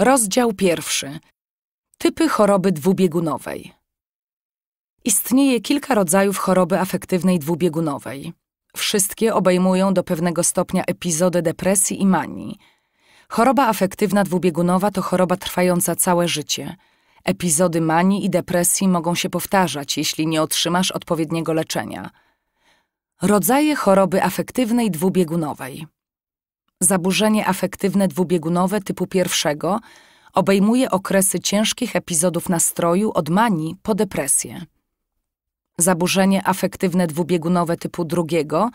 Rozdział pierwszy. Typy choroby dwubiegunowej. Istnieje kilka rodzajów choroby afektywnej dwubiegunowej. Wszystkie obejmują do pewnego stopnia epizody depresji i manii. Choroba afektywna dwubiegunowa to choroba trwająca całe życie. Epizody manii i depresji mogą się powtarzać, jeśli nie otrzymasz odpowiedniego leczenia. Rodzaje choroby afektywnej dwubiegunowej zaburzenie afektywne dwubiegunowe typu pierwszego obejmuje okresy ciężkich epizodów nastroju od manii po depresję. Zaburzenie afektywne dwubiegunowe typu drugiego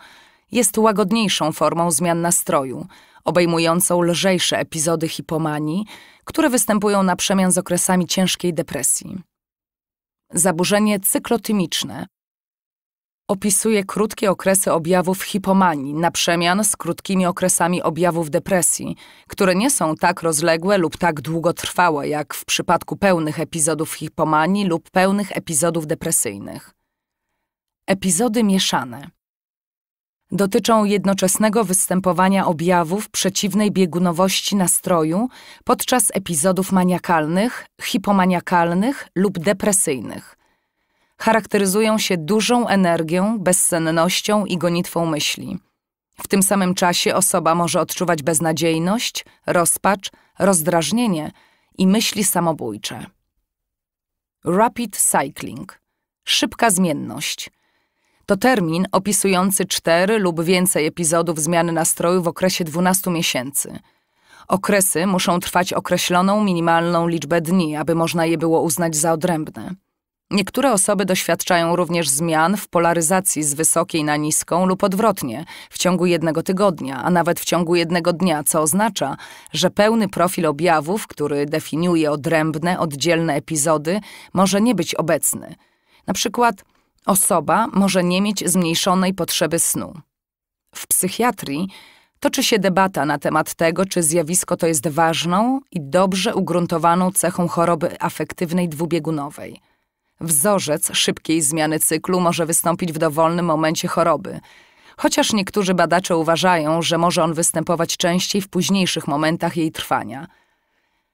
jest łagodniejszą formą zmian nastroju, obejmującą lżejsze epizody hipomanii, które występują na przemian z okresami ciężkiej depresji. Zaburzenie cyklotymiczne opisuje krótkie okresy objawów hipomanii, na przemian z krótkimi okresami objawów depresji, które nie są tak rozległe lub tak długotrwałe jak w przypadku pełnych epizodów hipomanii lub pełnych epizodów depresyjnych. Epizody mieszane dotyczą jednoczesnego występowania objawów przeciwnej biegunowości nastroju podczas epizodów maniakalnych, hipomaniakalnych lub depresyjnych – charakteryzują się dużą energią, bezsennością i gonitwą myśli. W tym samym czasie osoba może odczuwać beznadziejność, rozpacz, rozdrażnienie i myśli samobójcze. Rapid cycling szybka zmienność. To termin opisujący cztery lub więcej epizodów zmiany nastroju w okresie 12 miesięcy. Okresy muszą trwać określoną minimalną liczbę dni, aby można je było uznać za odrębne. Niektóre osoby doświadczają również zmian w polaryzacji z wysokiej na niską lub odwrotnie w ciągu jednego tygodnia, a nawet w ciągu jednego dnia, co oznacza, że pełny profil objawów, który definiuje odrębne, oddzielne epizody, może nie być obecny. Na przykład osoba może nie mieć zmniejszonej potrzeby snu. W psychiatrii toczy się debata na temat tego, czy zjawisko to jest ważną i dobrze ugruntowaną cechą choroby afektywnej dwubiegunowej. Wzorzec szybkiej zmiany cyklu może wystąpić w dowolnym momencie choroby. Chociaż niektórzy badacze uważają, że może on występować częściej w późniejszych momentach jej trwania.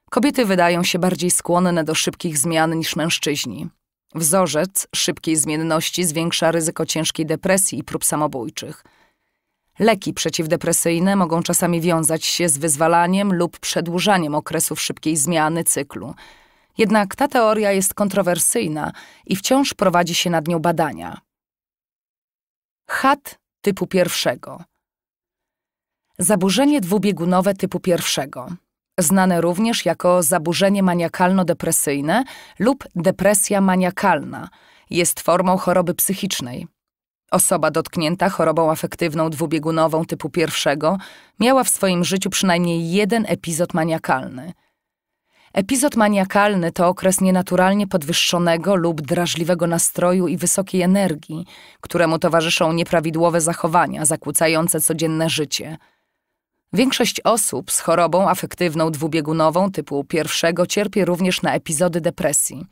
Kobiety wydają się bardziej skłonne do szybkich zmian niż mężczyźni. Wzorzec szybkiej zmienności zwiększa ryzyko ciężkiej depresji i prób samobójczych. Leki przeciwdepresyjne mogą czasami wiązać się z wyzwalaniem lub przedłużaniem okresów szybkiej zmiany cyklu. Jednak ta teoria jest kontrowersyjna i wciąż prowadzi się nad nią badania. Chat typu pierwszego. Zaburzenie dwubiegunowe typu pierwszego, znane również jako zaburzenie maniakalno-depresyjne lub depresja maniakalna, jest formą choroby psychicznej. Osoba dotknięta chorobą afektywną dwubiegunową typu pierwszego miała w swoim życiu przynajmniej jeden epizod maniakalny – Epizod maniakalny to okres nienaturalnie podwyższonego lub drażliwego nastroju i wysokiej energii, któremu towarzyszą nieprawidłowe zachowania zakłócające codzienne życie. Większość osób z chorobą afektywną dwubiegunową typu pierwszego cierpi również na epizody depresji.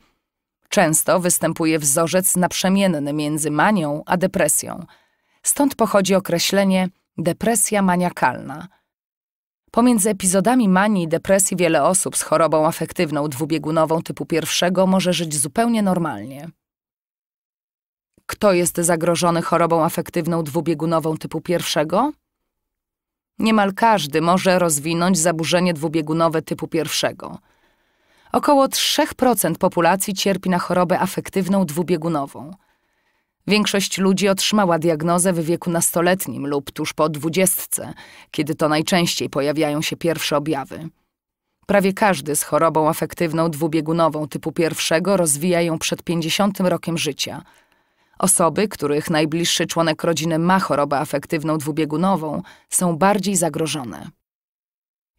Często występuje wzorzec naprzemienny między manią a depresją. Stąd pochodzi określenie depresja maniakalna – Pomiędzy epizodami manii i depresji wiele osób z chorobą afektywną dwubiegunową typu pierwszego może żyć zupełnie normalnie. Kto jest zagrożony chorobą afektywną dwubiegunową typu pierwszego? Niemal każdy może rozwinąć zaburzenie dwubiegunowe typu pierwszego. Około 3% populacji cierpi na chorobę afektywną dwubiegunową – Większość ludzi otrzymała diagnozę w wieku nastoletnim lub tuż po dwudziestce, kiedy to najczęściej pojawiają się pierwsze objawy. Prawie każdy z chorobą afektywną dwubiegunową typu pierwszego rozwija ją przed 50 rokiem życia. Osoby, których najbliższy członek rodziny ma chorobę afektywną dwubiegunową, są bardziej zagrożone.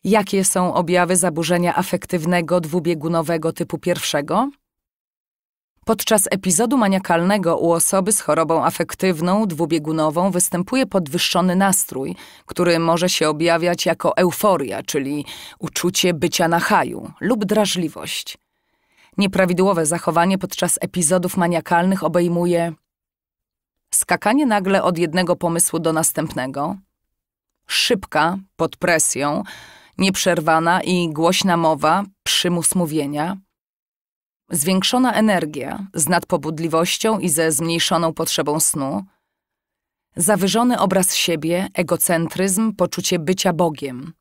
Jakie są objawy zaburzenia afektywnego dwubiegunowego typu pierwszego? Podczas epizodu maniakalnego u osoby z chorobą afektywną dwubiegunową występuje podwyższony nastrój, który może się objawiać jako euforia, czyli uczucie bycia na haju lub drażliwość. Nieprawidłowe zachowanie podczas epizodów maniakalnych obejmuje skakanie nagle od jednego pomysłu do następnego, szybka, pod presją, nieprzerwana i głośna mowa, przymus mówienia – zwiększona energia z nadpobudliwością i ze zmniejszoną potrzebą snu, zawyżony obraz siebie, egocentryzm, poczucie bycia Bogiem,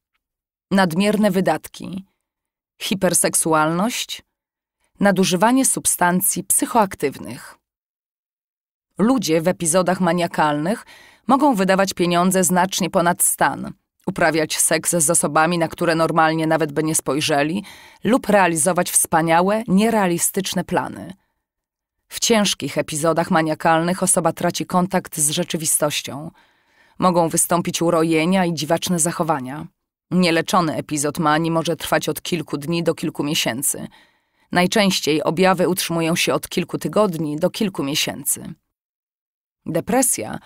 nadmierne wydatki, hiperseksualność, nadużywanie substancji psychoaktywnych. Ludzie w epizodach maniakalnych mogą wydawać pieniądze znacznie ponad stan – uprawiać seks z osobami, na które normalnie nawet by nie spojrzeli, lub realizować wspaniałe, nierealistyczne plany. W ciężkich epizodach maniakalnych osoba traci kontakt z rzeczywistością. Mogą wystąpić urojenia i dziwaczne zachowania. Nieleczony epizod mani może trwać od kilku dni do kilku miesięcy. Najczęściej objawy utrzymują się od kilku tygodni do kilku miesięcy. Depresja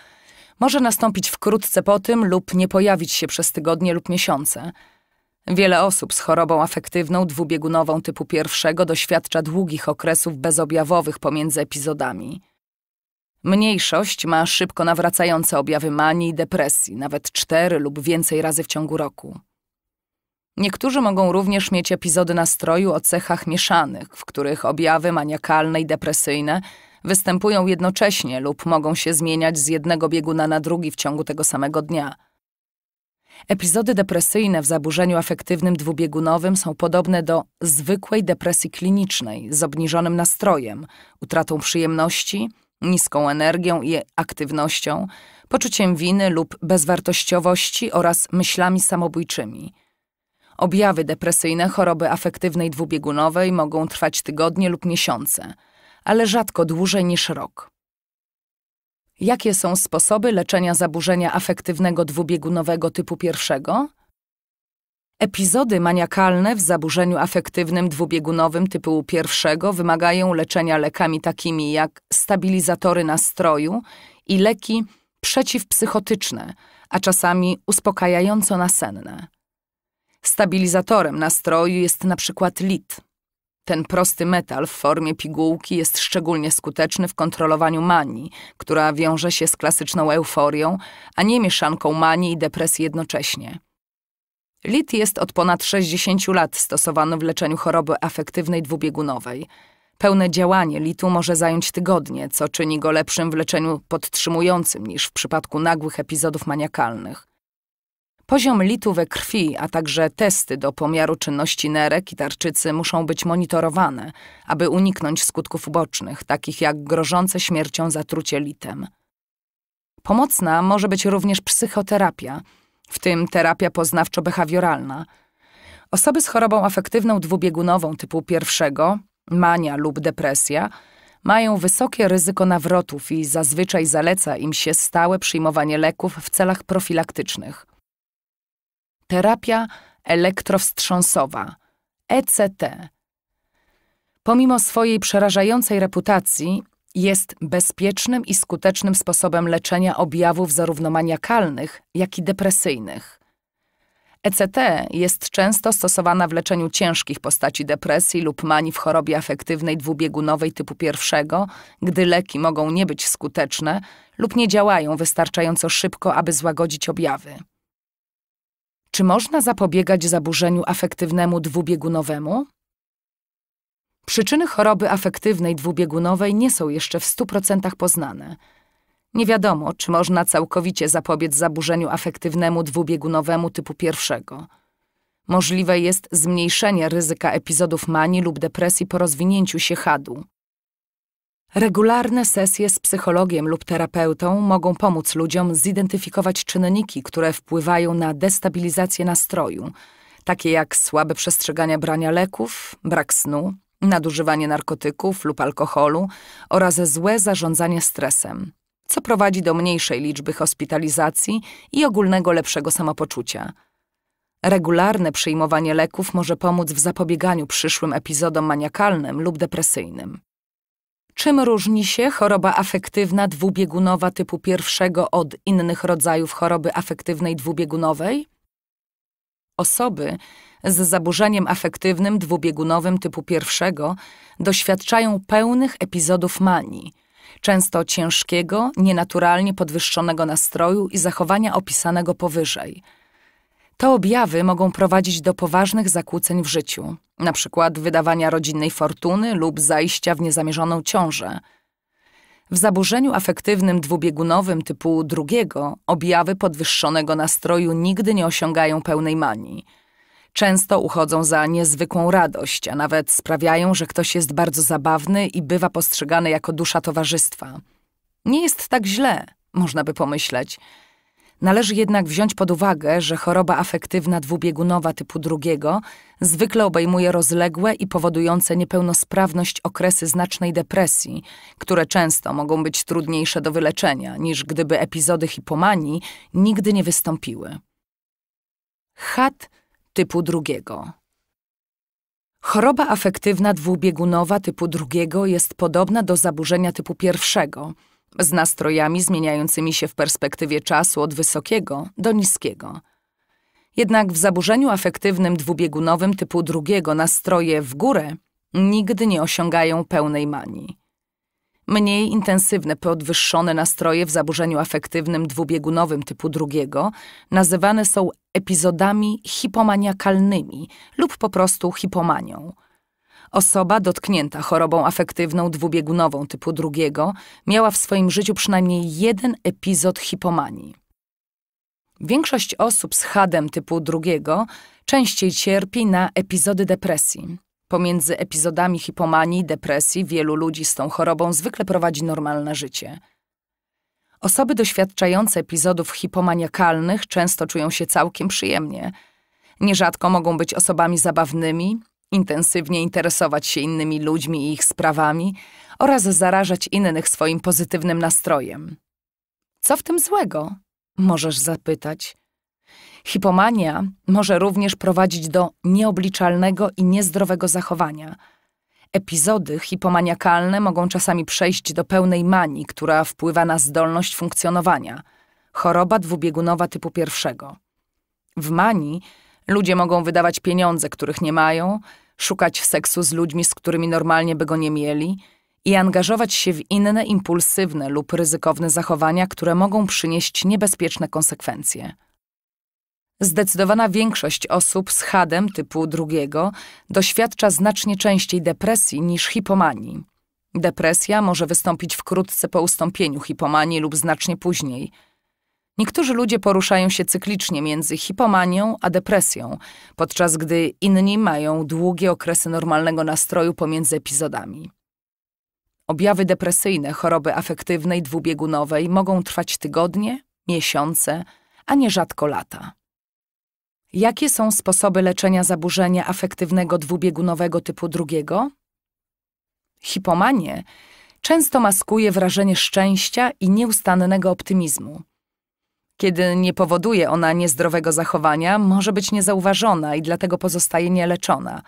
może nastąpić wkrótce po tym lub nie pojawić się przez tygodnie lub miesiące. Wiele osób z chorobą afektywną dwubiegunową typu pierwszego doświadcza długich okresów bezobjawowych pomiędzy epizodami. Mniejszość ma szybko nawracające objawy manii i depresji, nawet cztery lub więcej razy w ciągu roku. Niektórzy mogą również mieć epizody nastroju o cechach mieszanych, w których objawy maniakalne i depresyjne występują jednocześnie lub mogą się zmieniać z jednego bieguna na drugi w ciągu tego samego dnia. Epizody depresyjne w zaburzeniu afektywnym dwubiegunowym są podobne do zwykłej depresji klinicznej z obniżonym nastrojem, utratą przyjemności, niską energią i aktywnością, poczuciem winy lub bezwartościowości oraz myślami samobójczymi. Objawy depresyjne choroby afektywnej dwubiegunowej mogą trwać tygodnie lub miesiące – ale rzadko dłużej niż rok. Jakie są sposoby leczenia zaburzenia afektywnego dwubiegunowego typu pierwszego? Epizody maniakalne w zaburzeniu afektywnym dwubiegunowym typu pierwszego wymagają leczenia lekami takimi jak stabilizatory nastroju i leki przeciwpsychotyczne, a czasami uspokajająco nasenne. Stabilizatorem nastroju jest na przykład lit. Ten prosty metal w formie pigułki jest szczególnie skuteczny w kontrolowaniu manii, która wiąże się z klasyczną euforią, a nie mieszanką manii i depresji jednocześnie. Lit jest od ponad 60 lat stosowany w leczeniu choroby afektywnej dwubiegunowej. Pełne działanie litu może zająć tygodnie, co czyni go lepszym w leczeniu podtrzymującym niż w przypadku nagłych epizodów maniakalnych. Poziom litu we krwi, a także testy do pomiaru czynności nerek i tarczycy muszą być monitorowane, aby uniknąć skutków ubocznych, takich jak grożące śmiercią zatrucie litem. Pomocna może być również psychoterapia, w tym terapia poznawczo-behawioralna. Osoby z chorobą afektywną dwubiegunową typu pierwszego, mania lub depresja, mają wysokie ryzyko nawrotów i zazwyczaj zaleca im się stałe przyjmowanie leków w celach profilaktycznych terapia elektrowstrząsowa ECT. Pomimo swojej przerażającej reputacji, jest bezpiecznym i skutecznym sposobem leczenia objawów zarówno maniakalnych, jak i depresyjnych. ECT jest często stosowana w leczeniu ciężkich postaci depresji lub mani w chorobie afektywnej dwubiegunowej typu pierwszego, gdy leki mogą nie być skuteczne lub nie działają wystarczająco szybko, aby złagodzić objawy. Czy można zapobiegać zaburzeniu afektywnemu dwubiegunowemu? Przyczyny choroby afektywnej dwubiegunowej nie są jeszcze w 100% poznane. Nie wiadomo, czy można całkowicie zapobiec zaburzeniu afektywnemu dwubiegunowemu typu pierwszego. Możliwe jest zmniejszenie ryzyka epizodów manii lub depresji po rozwinięciu się hadu. Regularne sesje z psychologiem lub terapeutą mogą pomóc ludziom zidentyfikować czynniki, które wpływają na destabilizację nastroju, takie jak słabe przestrzeganie brania leków, brak snu, nadużywanie narkotyków lub alkoholu oraz złe zarządzanie stresem, co prowadzi do mniejszej liczby hospitalizacji i ogólnego lepszego samopoczucia. Regularne przyjmowanie leków może pomóc w zapobieganiu przyszłym epizodom maniakalnym lub depresyjnym. Czym różni się choroba afektywna dwubiegunowa typu pierwszego od innych rodzajów choroby afektywnej dwubiegunowej? Osoby z zaburzeniem afektywnym dwubiegunowym typu pierwszego doświadczają pełnych epizodów manii, często ciężkiego, nienaturalnie podwyższonego nastroju i zachowania opisanego powyżej – te objawy mogą prowadzić do poważnych zakłóceń w życiu, np. wydawania rodzinnej fortuny lub zajścia w niezamierzoną ciążę. W zaburzeniu afektywnym dwubiegunowym typu drugiego objawy podwyższonego nastroju nigdy nie osiągają pełnej manii. Często uchodzą za niezwykłą radość, a nawet sprawiają, że ktoś jest bardzo zabawny i bywa postrzegany jako dusza towarzystwa. Nie jest tak źle, można by pomyśleć. Należy jednak wziąć pod uwagę, że choroba afektywna dwubiegunowa typu drugiego zwykle obejmuje rozległe i powodujące niepełnosprawność okresy znacznej depresji, które często mogą być trudniejsze do wyleczenia niż gdyby epizody hipomanii nigdy nie wystąpiły. HAT typu drugiego. Choroba afektywna dwubiegunowa typu drugiego jest podobna do zaburzenia typu pierwszego – z nastrojami zmieniającymi się w perspektywie czasu od wysokiego do niskiego. Jednak w zaburzeniu afektywnym dwubiegunowym typu drugiego nastroje w górę nigdy nie osiągają pełnej manii. Mniej intensywne podwyższone nastroje w zaburzeniu afektywnym dwubiegunowym typu drugiego nazywane są epizodami hipomaniakalnymi lub po prostu hipomanią. Osoba dotknięta chorobą afektywną dwubiegunową typu drugiego miała w swoim życiu przynajmniej jeden epizod hipomanii. Większość osób z hadem typu drugiego częściej cierpi na epizody depresji. Pomiędzy epizodami hipomanii i depresji wielu ludzi z tą chorobą zwykle prowadzi normalne życie. Osoby doświadczające epizodów hipomaniakalnych często czują się całkiem przyjemnie. Nierzadko mogą być osobami zabawnymi, intensywnie interesować się innymi ludźmi i ich sprawami oraz zarażać innych swoim pozytywnym nastrojem. Co w tym złego? Możesz zapytać. Hipomania może również prowadzić do nieobliczalnego i niezdrowego zachowania. Epizody hipomaniakalne mogą czasami przejść do pełnej manii, która wpływa na zdolność funkcjonowania. Choroba dwubiegunowa typu pierwszego. W manii ludzie mogą wydawać pieniądze, których nie mają, szukać seksu z ludźmi, z którymi normalnie by go nie mieli i angażować się w inne impulsywne lub ryzykowne zachowania, które mogą przynieść niebezpieczne konsekwencje. Zdecydowana większość osób z HADem typu drugiego doświadcza znacznie częściej depresji niż hipomanii. Depresja może wystąpić wkrótce po ustąpieniu hipomanii lub znacznie później – Niektórzy ludzie poruszają się cyklicznie między hipomanią a depresją, podczas gdy inni mają długie okresy normalnego nastroju pomiędzy epizodami. Objawy depresyjne choroby afektywnej dwubiegunowej mogą trwać tygodnie, miesiące, a nierzadko lata. Jakie są sposoby leczenia zaburzenia afektywnego dwubiegunowego typu drugiego? Hipomanie często maskuje wrażenie szczęścia i nieustannego optymizmu. Kiedy nie powoduje ona niezdrowego zachowania, może być niezauważona i dlatego pozostaje nieleczona.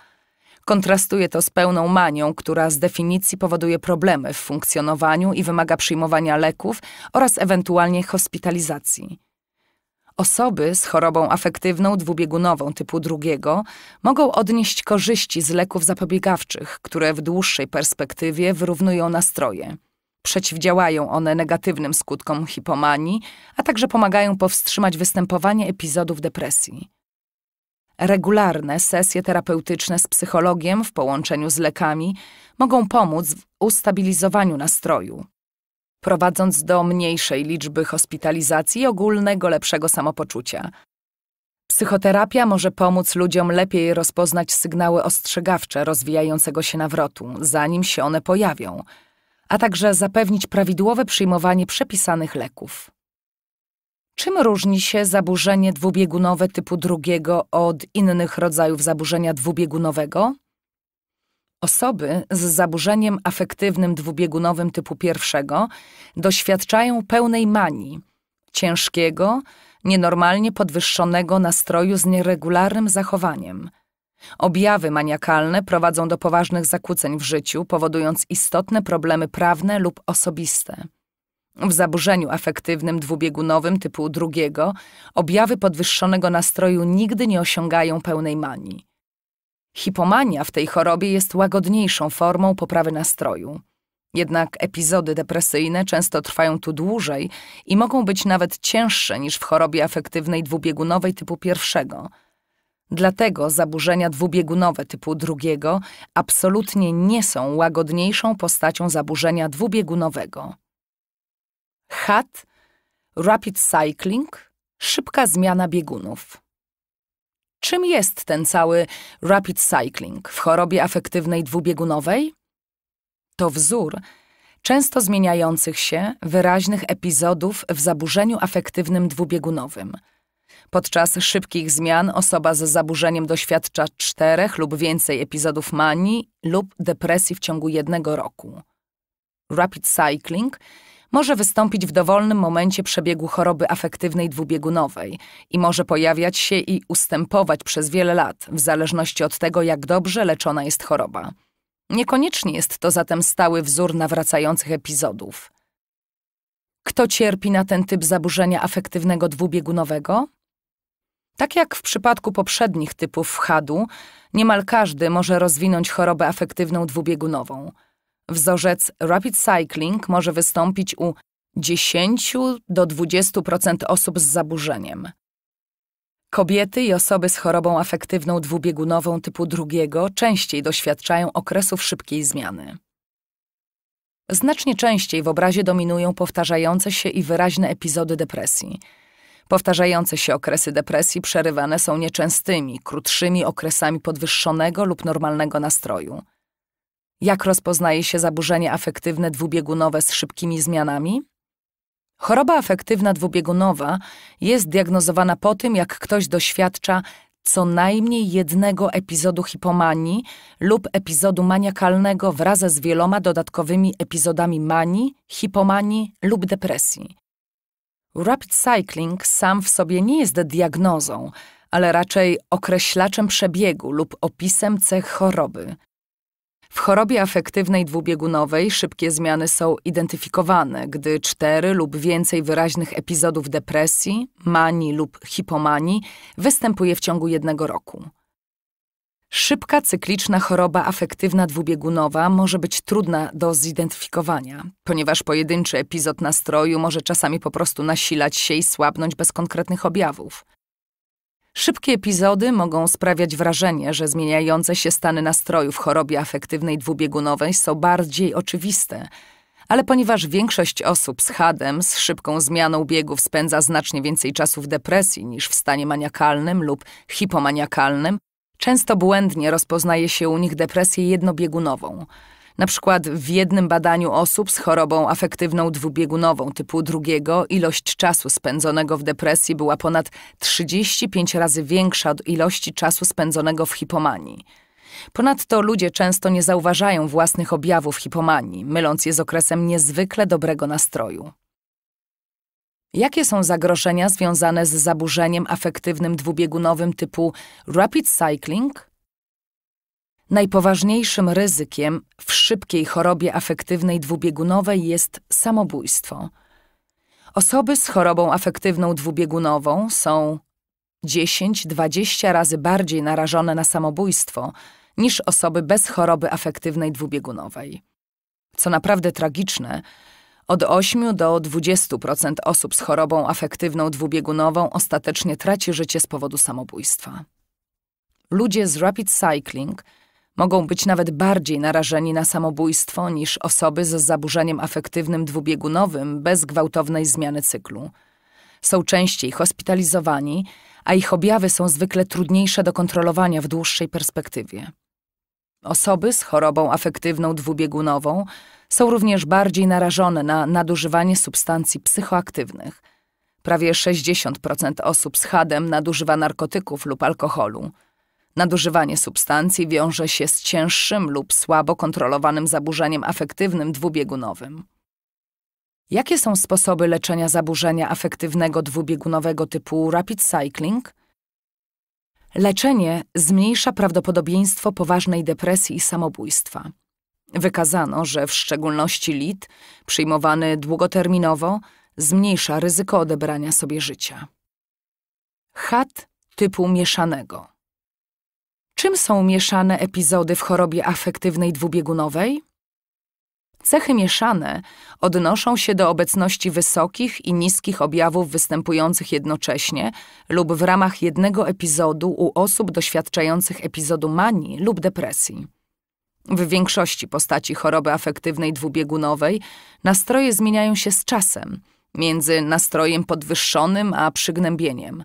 Kontrastuje to z pełną manią, która z definicji powoduje problemy w funkcjonowaniu i wymaga przyjmowania leków oraz ewentualnie hospitalizacji. Osoby z chorobą afektywną dwubiegunową typu drugiego mogą odnieść korzyści z leków zapobiegawczych, które w dłuższej perspektywie wyrównują nastroje. Przeciwdziałają one negatywnym skutkom hipomanii, a także pomagają powstrzymać występowanie epizodów depresji. Regularne sesje terapeutyczne z psychologiem w połączeniu z lekami mogą pomóc w ustabilizowaniu nastroju, prowadząc do mniejszej liczby hospitalizacji i ogólnego lepszego samopoczucia. Psychoterapia może pomóc ludziom lepiej rozpoznać sygnały ostrzegawcze rozwijającego się nawrotu, zanim się one pojawią – a także zapewnić prawidłowe przyjmowanie przepisanych leków. Czym różni się zaburzenie dwubiegunowe typu drugiego od innych rodzajów zaburzenia dwubiegunowego? Osoby z zaburzeniem afektywnym dwubiegunowym typu pierwszego doświadczają pełnej manii, ciężkiego, nienormalnie podwyższonego nastroju z nieregularnym zachowaniem – Objawy maniakalne prowadzą do poważnych zakłóceń w życiu, powodując istotne problemy prawne lub osobiste. W zaburzeniu afektywnym dwubiegunowym typu drugiego objawy podwyższonego nastroju nigdy nie osiągają pełnej manii. Hipomania w tej chorobie jest łagodniejszą formą poprawy nastroju. Jednak epizody depresyjne często trwają tu dłużej i mogą być nawet cięższe niż w chorobie afektywnej dwubiegunowej typu pierwszego – Dlatego zaburzenia dwubiegunowe typu drugiego absolutnie nie są łagodniejszą postacią zaburzenia dwubiegunowego. HAT, rapid cycling, szybka zmiana biegunów. Czym jest ten cały rapid cycling w chorobie afektywnej dwubiegunowej? To wzór często zmieniających się, wyraźnych epizodów w zaburzeniu afektywnym dwubiegunowym – Podczas szybkich zmian osoba z zaburzeniem doświadcza czterech lub więcej epizodów manii lub depresji w ciągu jednego roku. Rapid cycling może wystąpić w dowolnym momencie przebiegu choroby afektywnej dwubiegunowej i może pojawiać się i ustępować przez wiele lat, w zależności od tego, jak dobrze leczona jest choroba. Niekoniecznie jest to zatem stały wzór nawracających epizodów. Kto cierpi na ten typ zaburzenia afektywnego dwubiegunowego? Tak jak w przypadku poprzednich typów wchadu, niemal każdy może rozwinąć chorobę afektywną dwubiegunową. Wzorzec rapid cycling może wystąpić u 10 do 20% osób z zaburzeniem. Kobiety i osoby z chorobą afektywną dwubiegunową typu drugiego częściej doświadczają okresów szybkiej zmiany. Znacznie częściej w obrazie dominują powtarzające się i wyraźne epizody depresji – Powtarzające się okresy depresji przerywane są nieczęstymi, krótszymi okresami podwyższonego lub normalnego nastroju. Jak rozpoznaje się zaburzenie afektywne dwubiegunowe z szybkimi zmianami? Choroba afektywna dwubiegunowa jest diagnozowana po tym, jak ktoś doświadcza co najmniej jednego epizodu hipomanii lub epizodu maniakalnego wraz z wieloma dodatkowymi epizodami manii, hipomanii lub depresji. Rapid cycling sam w sobie nie jest diagnozą, ale raczej określaczem przebiegu lub opisem cech choroby. W chorobie afektywnej dwubiegunowej szybkie zmiany są identyfikowane, gdy cztery lub więcej wyraźnych epizodów depresji, manii lub hipomanii występuje w ciągu jednego roku. Szybka, cykliczna choroba afektywna dwubiegunowa może być trudna do zidentyfikowania, ponieważ pojedynczy epizod nastroju może czasami po prostu nasilać się i słabnąć bez konkretnych objawów. Szybkie epizody mogą sprawiać wrażenie, że zmieniające się stany nastroju w chorobie afektywnej dwubiegunowej są bardziej oczywiste, ale ponieważ większość osób z hadem z szybką zmianą biegów spędza znacznie więcej czasu w depresji niż w stanie maniakalnym lub hipomaniakalnym, Często błędnie rozpoznaje się u nich depresję jednobiegunową. Na przykład w jednym badaniu osób z chorobą afektywną dwubiegunową typu drugiego ilość czasu spędzonego w depresji była ponad 35 razy większa od ilości czasu spędzonego w hipomanii. Ponadto ludzie często nie zauważają własnych objawów hipomanii, myląc je z okresem niezwykle dobrego nastroju. Jakie są zagrożenia związane z zaburzeniem afektywnym dwubiegunowym typu rapid cycling? Najpoważniejszym ryzykiem w szybkiej chorobie afektywnej dwubiegunowej jest samobójstwo. Osoby z chorobą afektywną dwubiegunową są 10-20 razy bardziej narażone na samobójstwo niż osoby bez choroby afektywnej dwubiegunowej. Co naprawdę tragiczne, od 8 do 20% osób z chorobą afektywną dwubiegunową ostatecznie traci życie z powodu samobójstwa. Ludzie z rapid cycling mogą być nawet bardziej narażeni na samobójstwo niż osoby z zaburzeniem afektywnym dwubiegunowym bez gwałtownej zmiany cyklu. Są częściej hospitalizowani, a ich objawy są zwykle trudniejsze do kontrolowania w dłuższej perspektywie. Osoby z chorobą afektywną dwubiegunową są również bardziej narażone na nadużywanie substancji psychoaktywnych. Prawie 60% osób z HADem nadużywa narkotyków lub alkoholu. Nadużywanie substancji wiąże się z cięższym lub słabo kontrolowanym zaburzeniem afektywnym dwubiegunowym. Jakie są sposoby leczenia zaburzenia afektywnego dwubiegunowego typu rapid cycling? Leczenie zmniejsza prawdopodobieństwo poważnej depresji i samobójstwa. Wykazano, że w szczególności lit, przyjmowany długoterminowo, zmniejsza ryzyko odebrania sobie życia. Chat typu mieszanego. Czym są mieszane epizody w chorobie afektywnej dwubiegunowej? Cechy mieszane odnoszą się do obecności wysokich i niskich objawów występujących jednocześnie lub w ramach jednego epizodu u osób doświadczających epizodu manii lub depresji. W większości postaci choroby afektywnej dwubiegunowej nastroje zmieniają się z czasem, między nastrojem podwyższonym a przygnębieniem.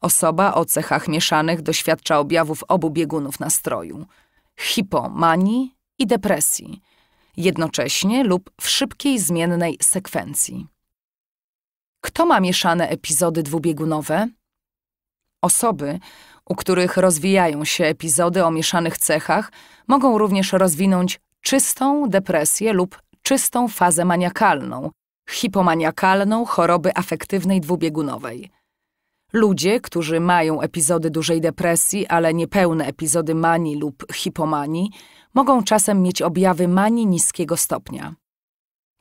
Osoba o cechach mieszanych doświadcza objawów obu biegunów nastroju hipomanii i depresji, jednocześnie lub w szybkiej zmiennej sekwencji. Kto ma mieszane epizody dwubiegunowe? Osoby, u których rozwijają się epizody o mieszanych cechach, mogą również rozwinąć czystą depresję lub czystą fazę maniakalną, hipomaniakalną choroby afektywnej dwubiegunowej. Ludzie, którzy mają epizody dużej depresji, ale niepełne epizody manii lub hipomanii, mogą czasem mieć objawy manii niskiego stopnia.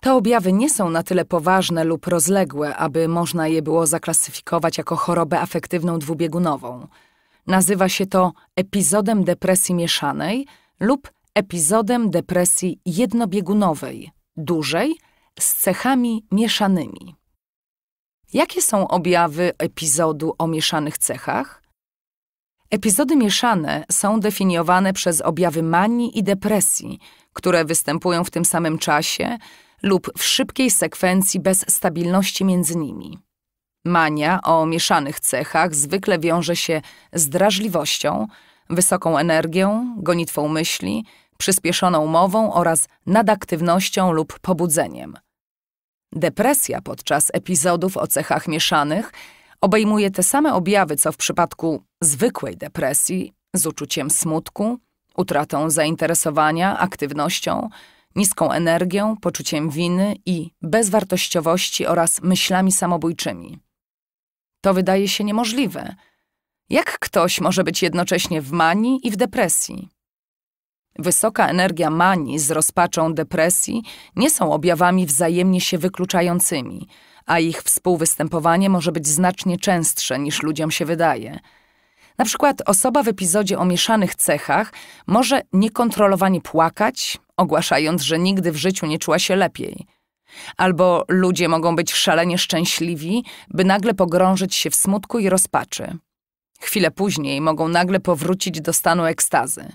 Te objawy nie są na tyle poważne lub rozległe, aby można je było zaklasyfikować jako chorobę afektywną dwubiegunową – Nazywa się to epizodem depresji mieszanej lub epizodem depresji jednobiegunowej, dużej, z cechami mieszanymi. Jakie są objawy epizodu o mieszanych cechach? Epizody mieszane są definiowane przez objawy manii i depresji, które występują w tym samym czasie lub w szybkiej sekwencji bez stabilności między nimi. Mania o mieszanych cechach zwykle wiąże się z drażliwością, wysoką energią, gonitwą myśli, przyspieszoną mową oraz nadaktywnością lub pobudzeniem. Depresja podczas epizodów o cechach mieszanych obejmuje te same objawy co w przypadku zwykłej depresji z uczuciem smutku, utratą zainteresowania, aktywnością, niską energią, poczuciem winy i bezwartościowości oraz myślami samobójczymi. To wydaje się niemożliwe. Jak ktoś może być jednocześnie w manii i w depresji? Wysoka energia manii z rozpaczą depresji nie są objawami wzajemnie się wykluczającymi, a ich współwystępowanie może być znacznie częstsze niż ludziom się wydaje. Na przykład osoba w epizodzie o mieszanych cechach może niekontrolowanie płakać, ogłaszając, że nigdy w życiu nie czuła się lepiej – Albo ludzie mogą być szalenie szczęśliwi, by nagle pogrążyć się w smutku i rozpaczy. Chwilę później mogą nagle powrócić do stanu ekstazy.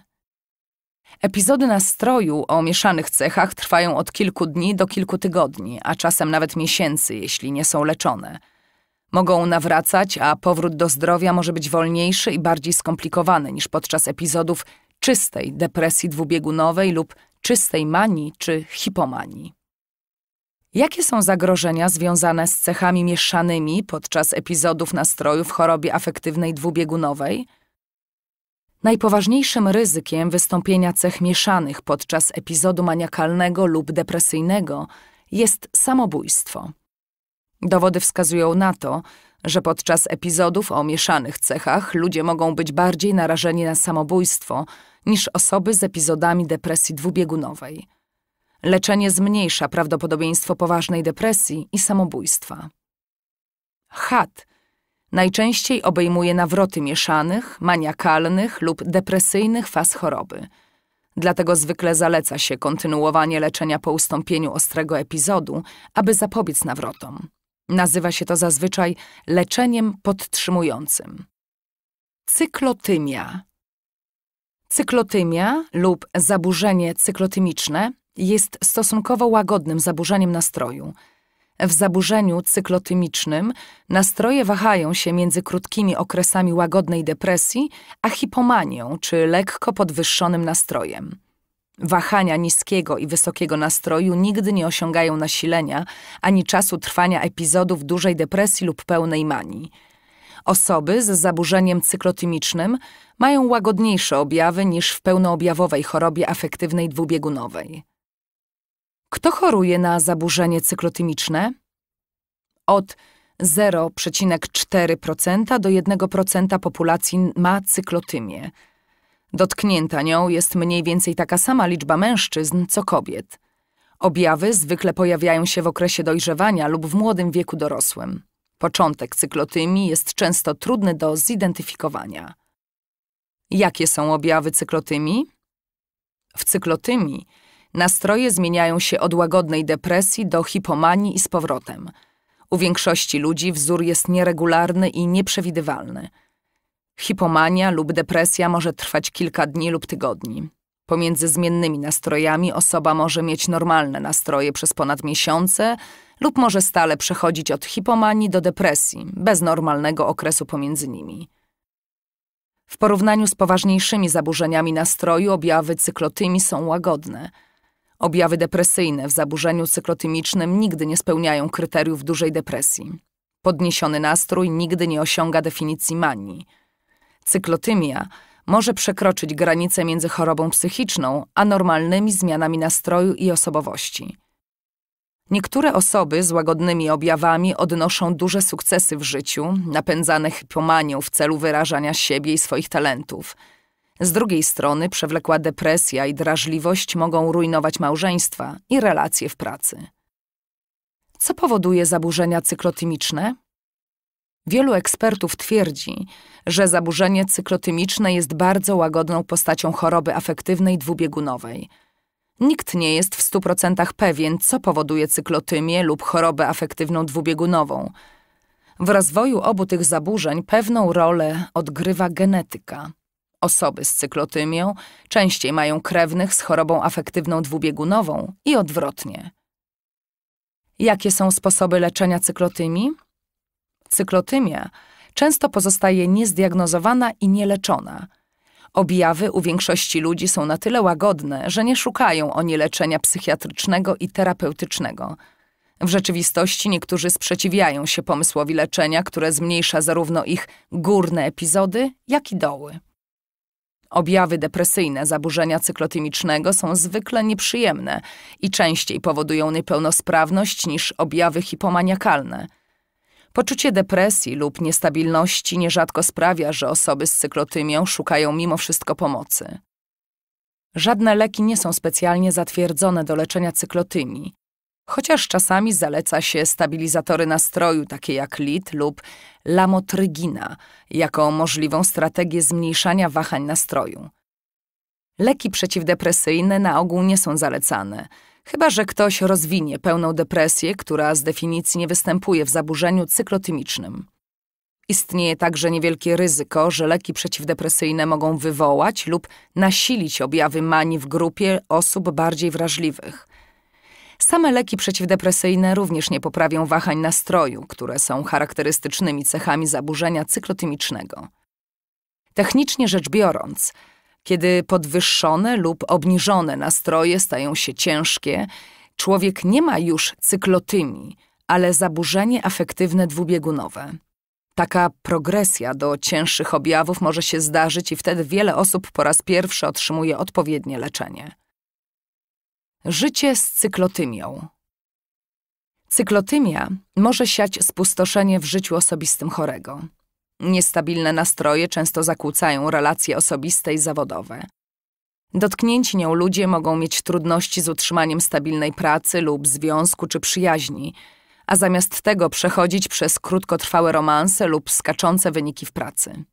Epizody nastroju o mieszanych cechach trwają od kilku dni do kilku tygodni, a czasem nawet miesięcy, jeśli nie są leczone. Mogą nawracać, a powrót do zdrowia może być wolniejszy i bardziej skomplikowany niż podczas epizodów czystej depresji dwubiegunowej lub czystej manii czy hipomanii. Jakie są zagrożenia związane z cechami mieszanymi podczas epizodów nastroju w chorobie afektywnej dwubiegunowej? Najpoważniejszym ryzykiem wystąpienia cech mieszanych podczas epizodu maniakalnego lub depresyjnego jest samobójstwo. Dowody wskazują na to, że podczas epizodów o mieszanych cechach ludzie mogą być bardziej narażeni na samobójstwo niż osoby z epizodami depresji dwubiegunowej. Leczenie zmniejsza prawdopodobieństwo poważnej depresji i samobójstwa. HAT najczęściej obejmuje nawroty mieszanych, maniakalnych lub depresyjnych faz choroby. Dlatego zwykle zaleca się kontynuowanie leczenia po ustąpieniu ostrego epizodu, aby zapobiec nawrotom. Nazywa się to zazwyczaj leczeniem podtrzymującym. Cyklotymia Cyklotymia lub zaburzenie cyklotymiczne jest stosunkowo łagodnym zaburzeniem nastroju. W zaburzeniu cyklotymicznym nastroje wahają się między krótkimi okresami łagodnej depresji a hipomanią czy lekko podwyższonym nastrojem. Wahania niskiego i wysokiego nastroju nigdy nie osiągają nasilenia ani czasu trwania epizodów dużej depresji lub pełnej manii. Osoby z zaburzeniem cyklotymicznym mają łagodniejsze objawy niż w pełnoobjawowej chorobie afektywnej dwubiegunowej. Kto choruje na zaburzenie cyklotymiczne? Od 0,4% do 1% populacji ma cyklotymię. Dotknięta nią jest mniej więcej taka sama liczba mężczyzn co kobiet. Objawy zwykle pojawiają się w okresie dojrzewania lub w młodym wieku dorosłym. Początek cyklotymi jest często trudny do zidentyfikowania. Jakie są objawy cyklotymi? W cyklotymi Nastroje zmieniają się od łagodnej depresji do hipomanii i z powrotem. U większości ludzi wzór jest nieregularny i nieprzewidywalny. Hipomania lub depresja może trwać kilka dni lub tygodni. Pomiędzy zmiennymi nastrojami osoba może mieć normalne nastroje przez ponad miesiące lub może stale przechodzić od hipomanii do depresji, bez normalnego okresu pomiędzy nimi. W porównaniu z poważniejszymi zaburzeniami nastroju objawy cyklotymi są łagodne – Objawy depresyjne w zaburzeniu cyklotymicznym nigdy nie spełniają kryteriów dużej depresji. Podniesiony nastrój nigdy nie osiąga definicji manii. Cyklotymia może przekroczyć granicę między chorobą psychiczną a normalnymi zmianami nastroju i osobowości. Niektóre osoby z łagodnymi objawami odnoszą duże sukcesy w życiu, napędzane hipomanią w celu wyrażania siebie i swoich talentów – z drugiej strony przewlekła depresja i drażliwość mogą rujnować małżeństwa i relacje w pracy. Co powoduje zaburzenia cyklotymiczne? Wielu ekspertów twierdzi, że zaburzenie cyklotymiczne jest bardzo łagodną postacią choroby afektywnej dwubiegunowej. Nikt nie jest w 100% pewien, co powoduje cyklotymię lub chorobę afektywną dwubiegunową. W rozwoju obu tych zaburzeń pewną rolę odgrywa genetyka. Osoby z cyklotymią częściej mają krewnych z chorobą afektywną dwubiegunową i odwrotnie. Jakie są sposoby leczenia cyklotymii? Cyklotymia często pozostaje niezdiagnozowana i nieleczona. Objawy u większości ludzi są na tyle łagodne, że nie szukają oni leczenia psychiatrycznego i terapeutycznego. W rzeczywistości niektórzy sprzeciwiają się pomysłowi leczenia, które zmniejsza zarówno ich górne epizody, jak i doły. Objawy depresyjne zaburzenia cyklotymicznego są zwykle nieprzyjemne i częściej powodują niepełnosprawność niż objawy hipomaniakalne. Poczucie depresji lub niestabilności nierzadko sprawia, że osoby z cyklotymią szukają mimo wszystko pomocy. Żadne leki nie są specjalnie zatwierdzone do leczenia cyklotymi chociaż czasami zaleca się stabilizatory nastroju, takie jak LIT lub lamotrygina, jako możliwą strategię zmniejszania wahań nastroju. Leki przeciwdepresyjne na ogół nie są zalecane, chyba że ktoś rozwinie pełną depresję, która z definicji nie występuje w zaburzeniu cyklotymicznym. Istnieje także niewielkie ryzyko, że leki przeciwdepresyjne mogą wywołać lub nasilić objawy manii w grupie osób bardziej wrażliwych – Same leki przeciwdepresyjne również nie poprawią wahań nastroju, które są charakterystycznymi cechami zaburzenia cyklotymicznego. Technicznie rzecz biorąc, kiedy podwyższone lub obniżone nastroje stają się ciężkie, człowiek nie ma już cyklotymii, ale zaburzenie afektywne dwubiegunowe. Taka progresja do cięższych objawów może się zdarzyć i wtedy wiele osób po raz pierwszy otrzymuje odpowiednie leczenie. Życie z cyklotymią. Cyklotymia może siać spustoszenie w życiu osobistym chorego. Niestabilne nastroje często zakłócają relacje osobiste i zawodowe. Dotknięci nią ludzie mogą mieć trudności z utrzymaniem stabilnej pracy lub związku czy przyjaźni, a zamiast tego przechodzić przez krótkotrwałe romanse lub skaczące wyniki w pracy.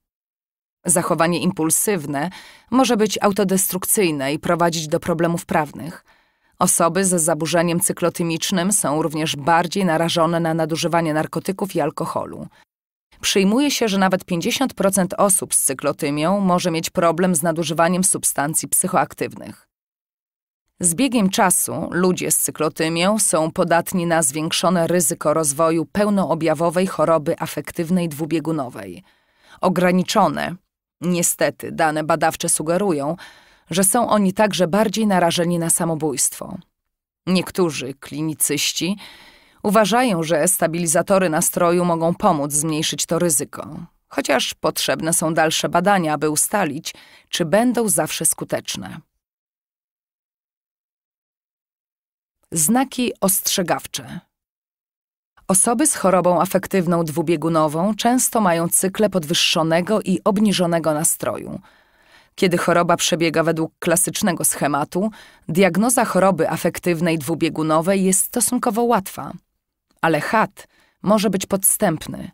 Zachowanie impulsywne może być autodestrukcyjne i prowadzić do problemów prawnych – Osoby z zaburzeniem cyklotymicznym są również bardziej narażone na nadużywanie narkotyków i alkoholu. Przyjmuje się, że nawet 50% osób z cyklotymią może mieć problem z nadużywaniem substancji psychoaktywnych. Z biegiem czasu ludzie z cyklotymią są podatni na zwiększone ryzyko rozwoju pełnoobjawowej choroby afektywnej dwubiegunowej. Ograniczone, niestety dane badawcze sugerują, że są oni także bardziej narażeni na samobójstwo. Niektórzy klinicyści uważają, że stabilizatory nastroju mogą pomóc zmniejszyć to ryzyko, chociaż potrzebne są dalsze badania, aby ustalić, czy będą zawsze skuteczne. Znaki ostrzegawcze. Osoby z chorobą afektywną dwubiegunową często mają cykle podwyższonego i obniżonego nastroju – kiedy choroba przebiega według klasycznego schematu, diagnoza choroby afektywnej dwubiegunowej jest stosunkowo łatwa, ale HAT może być podstępny.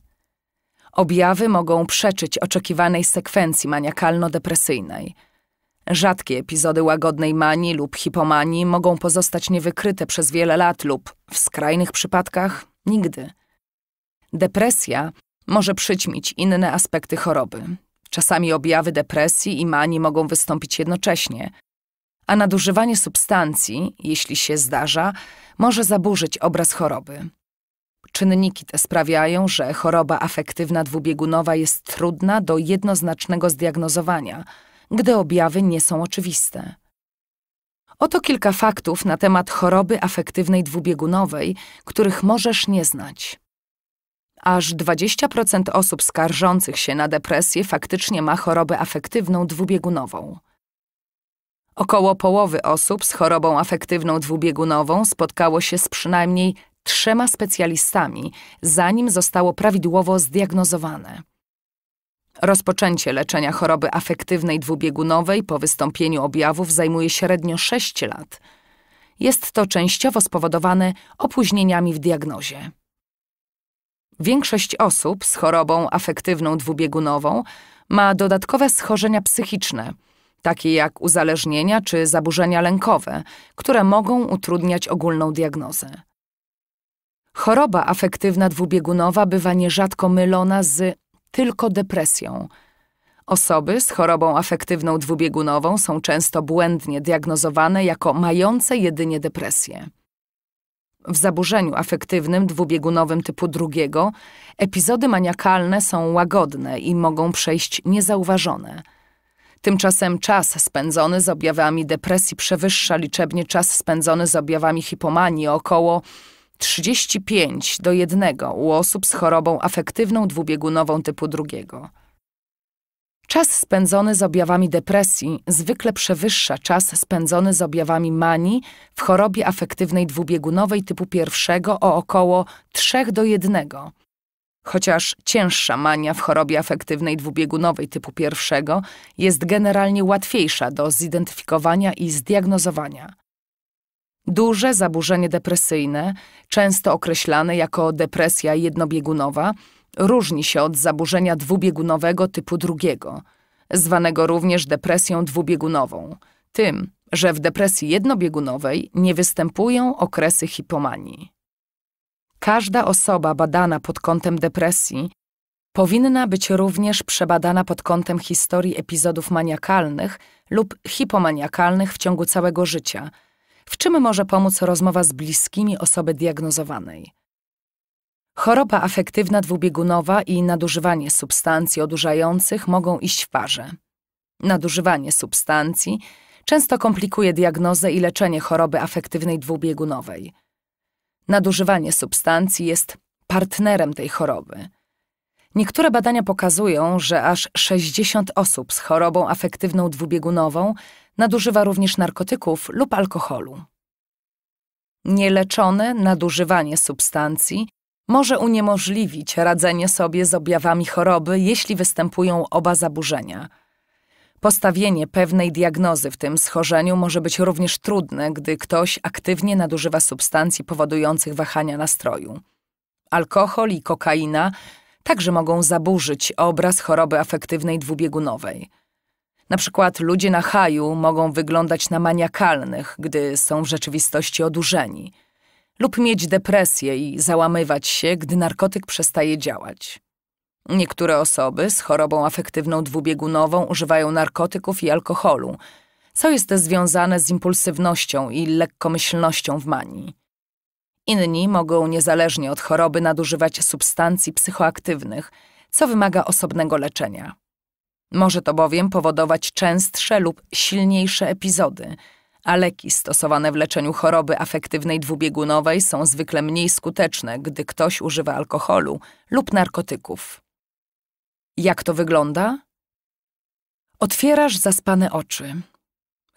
Objawy mogą przeczyć oczekiwanej sekwencji maniakalno-depresyjnej. Rzadkie epizody łagodnej manii lub hipomanii mogą pozostać niewykryte przez wiele lat lub, w skrajnych przypadkach, nigdy. Depresja może przyćmić inne aspekty choroby, Czasami objawy depresji i manii mogą wystąpić jednocześnie, a nadużywanie substancji, jeśli się zdarza, może zaburzyć obraz choroby. Czynniki te sprawiają, że choroba afektywna dwubiegunowa jest trudna do jednoznacznego zdiagnozowania, gdy objawy nie są oczywiste. Oto kilka faktów na temat choroby afektywnej dwubiegunowej, których możesz nie znać. Aż 20% osób skarżących się na depresję faktycznie ma chorobę afektywną dwubiegunową. Około połowy osób z chorobą afektywną dwubiegunową spotkało się z przynajmniej trzema specjalistami, zanim zostało prawidłowo zdiagnozowane. Rozpoczęcie leczenia choroby afektywnej dwubiegunowej po wystąpieniu objawów zajmuje średnio 6 lat. Jest to częściowo spowodowane opóźnieniami w diagnozie. Większość osób z chorobą afektywną dwubiegunową ma dodatkowe schorzenia psychiczne, takie jak uzależnienia czy zaburzenia lękowe, które mogą utrudniać ogólną diagnozę. Choroba afektywna dwubiegunowa bywa nierzadko mylona z tylko depresją. Osoby z chorobą afektywną dwubiegunową są często błędnie diagnozowane jako mające jedynie depresję. W zaburzeniu afektywnym dwubiegunowym typu drugiego epizody maniakalne są łagodne i mogą przejść niezauważone. Tymczasem czas spędzony z objawami depresji przewyższa liczebnie czas spędzony z objawami hipomanii około 35 do 1 u osób z chorobą afektywną dwubiegunową typu drugiego. Czas spędzony z objawami depresji zwykle przewyższa czas spędzony z objawami manii w chorobie afektywnej dwubiegunowej typu pierwszego o około 3 do 1. Chociaż cięższa mania w chorobie afektywnej dwubiegunowej typu pierwszego jest generalnie łatwiejsza do zidentyfikowania i zdiagnozowania. Duże zaburzenie depresyjne, często określane jako depresja jednobiegunowa, różni się od zaburzenia dwubiegunowego typu drugiego, zwanego również depresją dwubiegunową, tym, że w depresji jednobiegunowej nie występują okresy hipomanii. Każda osoba badana pod kątem depresji powinna być również przebadana pod kątem historii epizodów maniakalnych lub hipomaniakalnych w ciągu całego życia, w czym może pomóc rozmowa z bliskimi osoby diagnozowanej. Choroba afektywna dwubiegunowa i nadużywanie substancji odurzających mogą iść w parze. Nadużywanie substancji często komplikuje diagnozę i leczenie choroby afektywnej dwubiegunowej. Nadużywanie substancji jest partnerem tej choroby. Niektóre badania pokazują, że aż 60 osób z chorobą afektywną dwubiegunową nadużywa również narkotyków lub alkoholu. Nieleczone nadużywanie substancji może uniemożliwić radzenie sobie z objawami choroby, jeśli występują oba zaburzenia. Postawienie pewnej diagnozy w tym schorzeniu może być również trudne, gdy ktoś aktywnie nadużywa substancji powodujących wahania nastroju. Alkohol i kokaina także mogą zaburzyć obraz choroby afektywnej dwubiegunowej. Na przykład ludzie na haju mogą wyglądać na maniakalnych, gdy są w rzeczywistości odurzeni – lub mieć depresję i załamywać się, gdy narkotyk przestaje działać. Niektóre osoby z chorobą afektywną dwubiegunową używają narkotyków i alkoholu, co jest związane z impulsywnością i lekkomyślnością w manii. Inni mogą niezależnie od choroby nadużywać substancji psychoaktywnych, co wymaga osobnego leczenia. Może to bowiem powodować częstsze lub silniejsze epizody – a leki stosowane w leczeniu choroby afektywnej dwubiegunowej są zwykle mniej skuteczne, gdy ktoś używa alkoholu lub narkotyków. Jak to wygląda? Otwierasz zaspane oczy.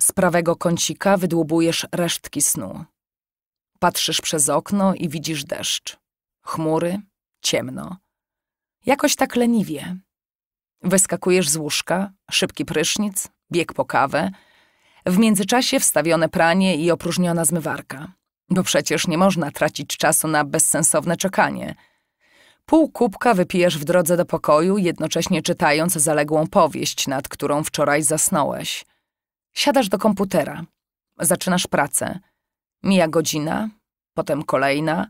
Z prawego kącika wydłubujesz resztki snu. Patrzysz przez okno i widzisz deszcz. Chmury, ciemno. Jakoś tak leniwie. Wyskakujesz z łóżka, szybki prysznic, bieg po kawę – w międzyczasie wstawione pranie i opróżniona zmywarka. Bo przecież nie można tracić czasu na bezsensowne czekanie. Pół kubka wypijesz w drodze do pokoju, jednocześnie czytając zaległą powieść, nad którą wczoraj zasnąłeś. Siadasz do komputera. Zaczynasz pracę. Mija godzina, potem kolejna.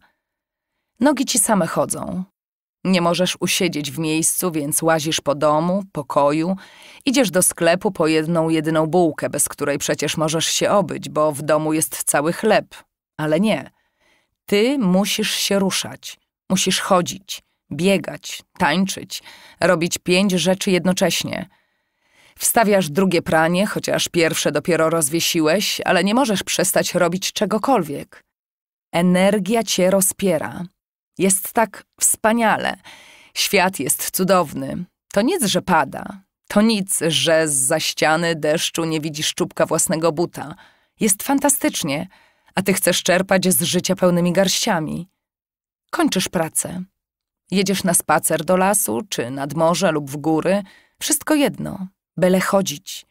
Nogi ci same chodzą. Nie możesz usiedzieć w miejscu, więc łazisz po domu, pokoju, idziesz do sklepu po jedną jedyną bułkę, bez której przecież możesz się obyć, bo w domu jest cały chleb. Ale nie. Ty musisz się ruszać, musisz chodzić, biegać, tańczyć, robić pięć rzeczy jednocześnie. Wstawiasz drugie pranie, chociaż pierwsze dopiero rozwiesiłeś, ale nie możesz przestać robić czegokolwiek. Energia cię rozpiera, jest tak wspaniale. Świat jest cudowny. To nic, że pada. To nic, że z za ściany deszczu nie widzisz czubka własnego buta. Jest fantastycznie, a ty chcesz czerpać z życia pełnymi garściami. Kończysz pracę. Jedziesz na spacer do lasu, czy nad morze lub w góry. Wszystko jedno, byle chodzić.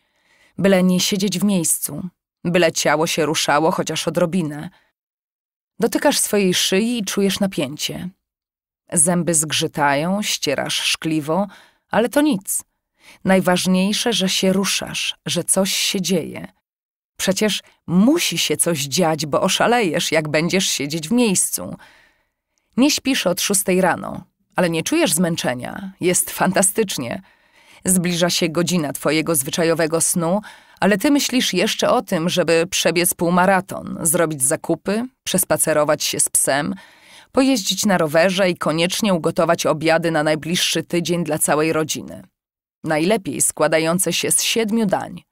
Byle nie siedzieć w miejscu. Byle ciało się ruszało chociaż odrobinę. Dotykasz swojej szyi i czujesz napięcie. Zęby zgrzytają, ścierasz szkliwo, ale to nic. Najważniejsze, że się ruszasz, że coś się dzieje. Przecież musi się coś dziać, bo oszalejesz, jak będziesz siedzieć w miejscu. Nie śpisz od szóstej rano, ale nie czujesz zmęczenia. Jest fantastycznie. Zbliża się godzina twojego zwyczajowego snu, ale ty myślisz jeszcze o tym, żeby przebiec półmaraton, zrobić zakupy, przespacerować się z psem, pojeździć na rowerze i koniecznie ugotować obiady na najbliższy tydzień dla całej rodziny. Najlepiej składające się z siedmiu dań.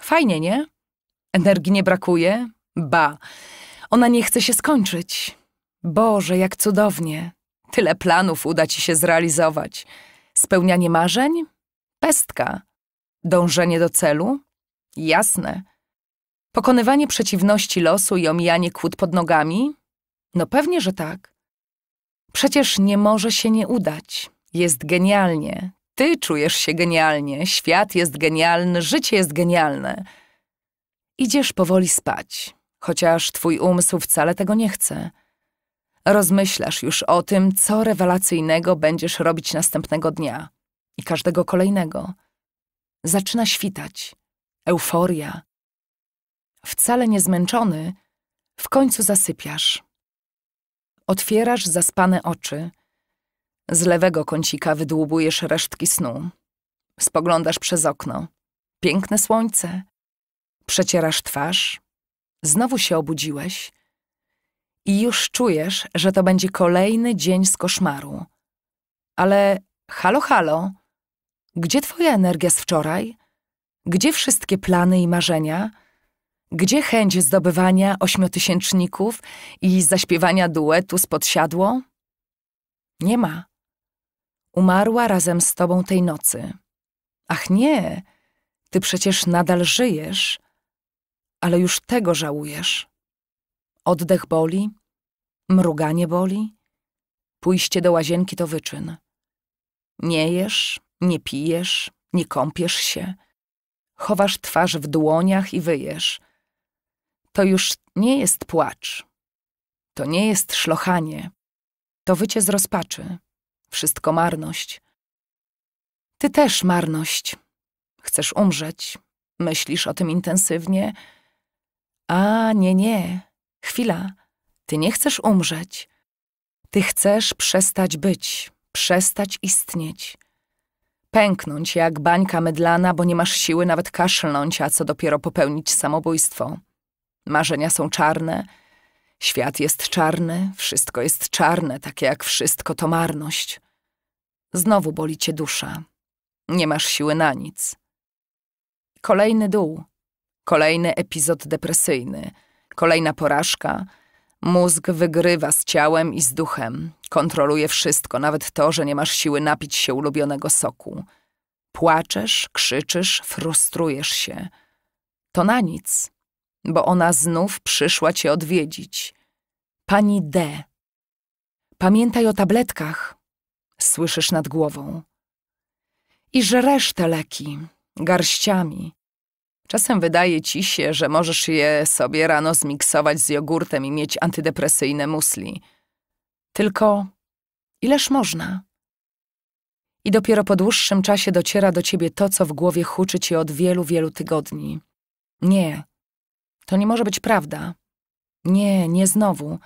Fajnie, nie? Energii nie brakuje? Ba, ona nie chce się skończyć. Boże, jak cudownie. Tyle planów uda ci się zrealizować. Spełnianie marzeń? Pestka. Dążenie do celu? Jasne. Pokonywanie przeciwności losu i omijanie kłód pod nogami? No pewnie, że tak. Przecież nie może się nie udać. Jest genialnie. Ty czujesz się genialnie, świat jest genialny, życie jest genialne. Idziesz powoli spać, chociaż twój umysł wcale tego nie chce. Rozmyślasz już o tym, co rewelacyjnego będziesz robić następnego dnia i każdego kolejnego. Zaczyna świtać euforia. Wcale nie zmęczony, w końcu zasypiasz. Otwierasz zaspane oczy. Z lewego kącika wydłubujesz resztki snu. Spoglądasz przez okno. Piękne słońce. Przecierasz twarz. Znowu się obudziłeś. I już czujesz, że to będzie kolejny dzień z koszmaru. Ale halo, halo, gdzie twoja energia z wczoraj? Gdzie wszystkie plany i marzenia? Gdzie chęć zdobywania ośmiotysięczników i zaśpiewania duetu z podsiadło? Nie ma. Umarła razem z tobą tej nocy. Ach nie, ty przecież nadal żyjesz, ale już tego żałujesz. Oddech boli, mruganie boli, pójście do łazienki to wyczyn. Nie jesz, nie pijesz, nie kąpiesz się, chowasz twarz w dłoniach i wyjesz. To już nie jest płacz. To nie jest szlochanie. To wycie z rozpaczy. Wszystko marność. Ty też marność. Chcesz umrzeć. Myślisz o tym intensywnie. A, nie, nie. Chwila. Ty nie chcesz umrzeć. Ty chcesz przestać być, przestać istnieć pęknąć jak bańka mydlana, bo nie masz siły nawet kaszlnąć, a co dopiero popełnić samobójstwo. Marzenia są czarne, świat jest czarny, wszystko jest czarne, takie jak wszystko to marność. Znowu boli cię dusza. Nie masz siły na nic. Kolejny dół, kolejny epizod depresyjny, kolejna porażka – Mózg wygrywa z ciałem i z duchem. Kontroluje wszystko, nawet to, że nie masz siły napić się ulubionego soku. Płaczesz, krzyczysz, frustrujesz się. To na nic, bo ona znów przyszła cię odwiedzić. Pani D. Pamiętaj o tabletkach, słyszysz nad głową. I żresz te leki, garściami. Czasem wydaje ci się, że możesz je sobie rano zmiksować z jogurtem i mieć antydepresyjne musli. Tylko ileż można? I dopiero po dłuższym czasie dociera do ciebie to, co w głowie huczy ci od wielu, wielu tygodni. Nie, to nie może być prawda. Nie, nie znowu.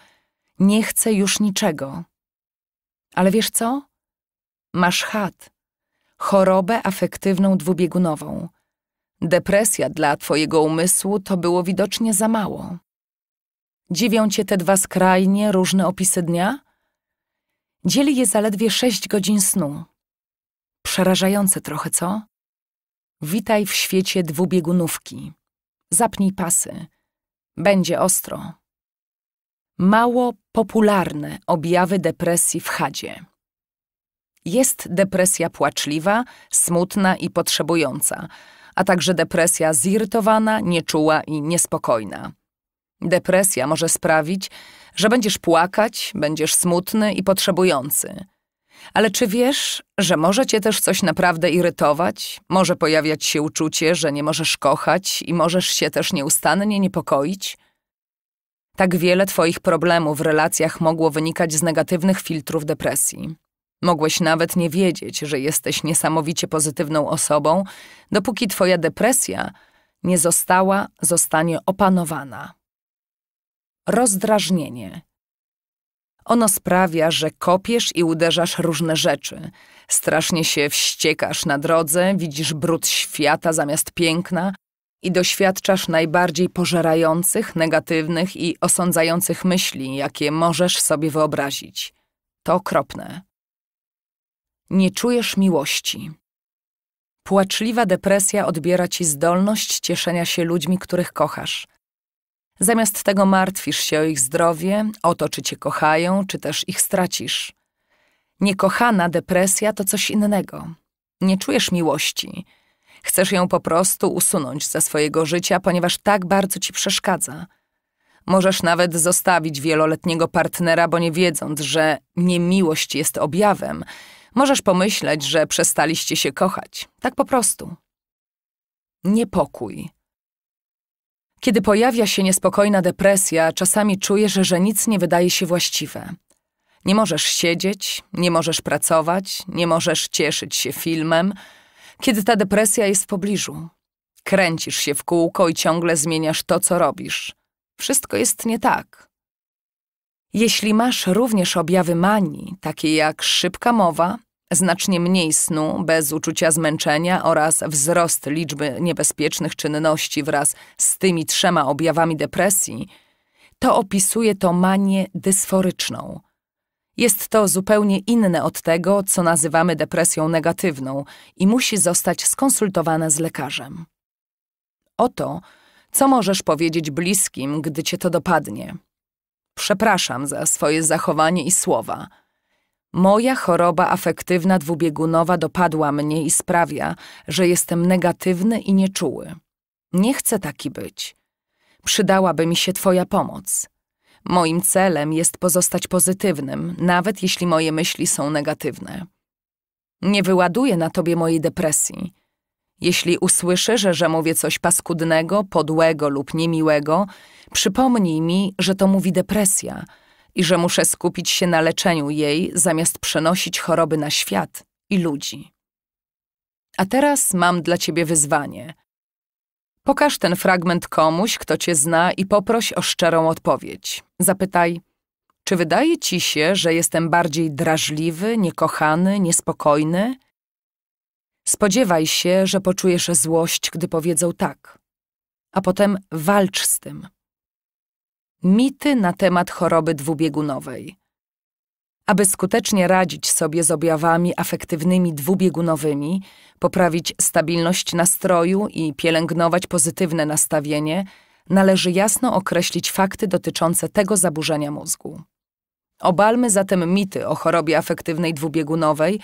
Nie chcę już niczego. Ale wiesz co? Masz chat, chorobę afektywną dwubiegunową – Depresja dla twojego umysłu to było widocznie za mało. Dziwią cię te dwa skrajnie różne opisy dnia? Dzieli je zaledwie sześć godzin snu. Przerażające trochę, co? Witaj w świecie dwubiegunówki. Zapnij pasy. Będzie ostro. Mało popularne objawy depresji w chadzie. Jest depresja płaczliwa, smutna i potrzebująca – a także depresja zirytowana, nieczuła i niespokojna. Depresja może sprawić, że będziesz płakać, będziesz smutny i potrzebujący. Ale czy wiesz, że może cię też coś naprawdę irytować? Może pojawiać się uczucie, że nie możesz kochać i możesz się też nieustannie niepokoić? Tak wiele twoich problemów w relacjach mogło wynikać z negatywnych filtrów depresji. Mogłeś nawet nie wiedzieć, że jesteś niesamowicie pozytywną osobą, dopóki twoja depresja nie została, zostanie opanowana. Rozdrażnienie. Ono sprawia, że kopiesz i uderzasz różne rzeczy. Strasznie się wściekasz na drodze, widzisz brud świata zamiast piękna i doświadczasz najbardziej pożerających, negatywnych i osądzających myśli, jakie możesz sobie wyobrazić. To okropne. Nie czujesz miłości. Płaczliwa depresja odbiera ci zdolność cieszenia się ludźmi, których kochasz. Zamiast tego martwisz się o ich zdrowie, o to, czy cię kochają, czy też ich stracisz. Niekochana depresja to coś innego. Nie czujesz miłości. Chcesz ją po prostu usunąć ze swojego życia, ponieważ tak bardzo ci przeszkadza. Możesz nawet zostawić wieloletniego partnera, bo nie wiedząc, że niemiłość jest objawem, Możesz pomyśleć, że przestaliście się kochać. Tak po prostu. Niepokój. Kiedy pojawia się niespokojna depresja, czasami czujesz, że nic nie wydaje się właściwe. Nie możesz siedzieć, nie możesz pracować, nie możesz cieszyć się filmem, kiedy ta depresja jest w pobliżu. Kręcisz się w kółko i ciągle zmieniasz to, co robisz. Wszystko jest nie tak. Jeśli masz również objawy manii, takie jak szybka mowa, znacznie mniej snu, bez uczucia zmęczenia oraz wzrost liczby niebezpiecznych czynności wraz z tymi trzema objawami depresji, to opisuje to manię dysforyczną. Jest to zupełnie inne od tego, co nazywamy depresją negatywną i musi zostać skonsultowane z lekarzem. Oto, co możesz powiedzieć bliskim, gdy cię to dopadnie. Przepraszam za swoje zachowanie i słowa – Moja choroba afektywna dwubiegunowa dopadła mnie i sprawia, że jestem negatywny i nieczuły. Nie chcę taki być. Przydałaby mi się Twoja pomoc. Moim celem jest pozostać pozytywnym, nawet jeśli moje myśli są negatywne. Nie wyładuję na tobie mojej depresji. Jeśli usłyszysz, że, że mówię coś paskudnego, podłego lub niemiłego, przypomnij mi, że to mówi depresja – i że muszę skupić się na leczeniu jej, zamiast przenosić choroby na świat i ludzi. A teraz mam dla ciebie wyzwanie. Pokaż ten fragment komuś, kto cię zna i poproś o szczerą odpowiedź. Zapytaj, czy wydaje ci się, że jestem bardziej drażliwy, niekochany, niespokojny? Spodziewaj się, że poczujesz złość, gdy powiedzą tak, a potem walcz z tym. Mity na temat choroby dwubiegunowej. Aby skutecznie radzić sobie z objawami afektywnymi dwubiegunowymi, poprawić stabilność nastroju i pielęgnować pozytywne nastawienie, należy jasno określić fakty dotyczące tego zaburzenia mózgu. Obalmy zatem mity o chorobie afektywnej dwubiegunowej,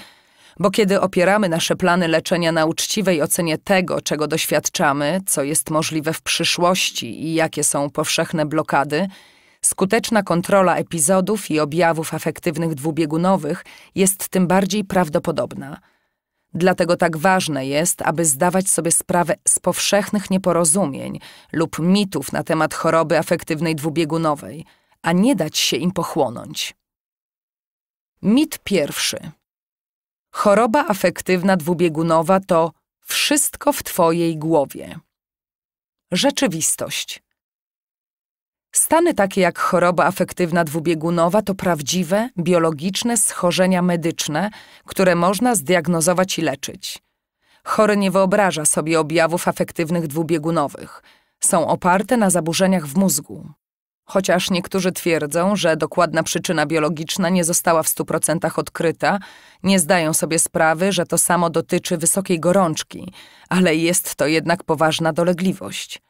bo kiedy opieramy nasze plany leczenia na uczciwej ocenie tego, czego doświadczamy, co jest możliwe w przyszłości i jakie są powszechne blokady, skuteczna kontrola epizodów i objawów afektywnych dwubiegunowych jest tym bardziej prawdopodobna. Dlatego tak ważne jest, aby zdawać sobie sprawę z powszechnych nieporozumień lub mitów na temat choroby afektywnej dwubiegunowej, a nie dać się im pochłonąć. Mit pierwszy. Choroba afektywna dwubiegunowa to wszystko w Twojej głowie. Rzeczywistość. Stany takie jak choroba afektywna dwubiegunowa to prawdziwe, biologiczne schorzenia medyczne, które można zdiagnozować i leczyć. Chory nie wyobraża sobie objawów afektywnych dwubiegunowych. Są oparte na zaburzeniach w mózgu. Chociaż niektórzy twierdzą, że dokładna przyczyna biologiczna nie została w 100% odkryta, nie zdają sobie sprawy, że to samo dotyczy wysokiej gorączki, ale jest to jednak poważna dolegliwość.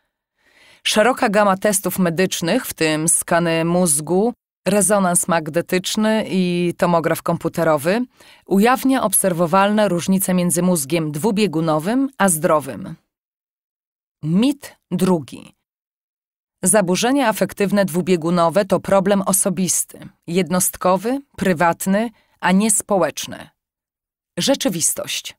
Szeroka gama testów medycznych, w tym skany mózgu, rezonans magnetyczny i tomograf komputerowy, ujawnia obserwowalne różnice między mózgiem dwubiegunowym a zdrowym. Mit drugi. Zaburzenia afektywne dwubiegunowe to problem osobisty, jednostkowy, prywatny, a nie społeczny. Rzeczywistość.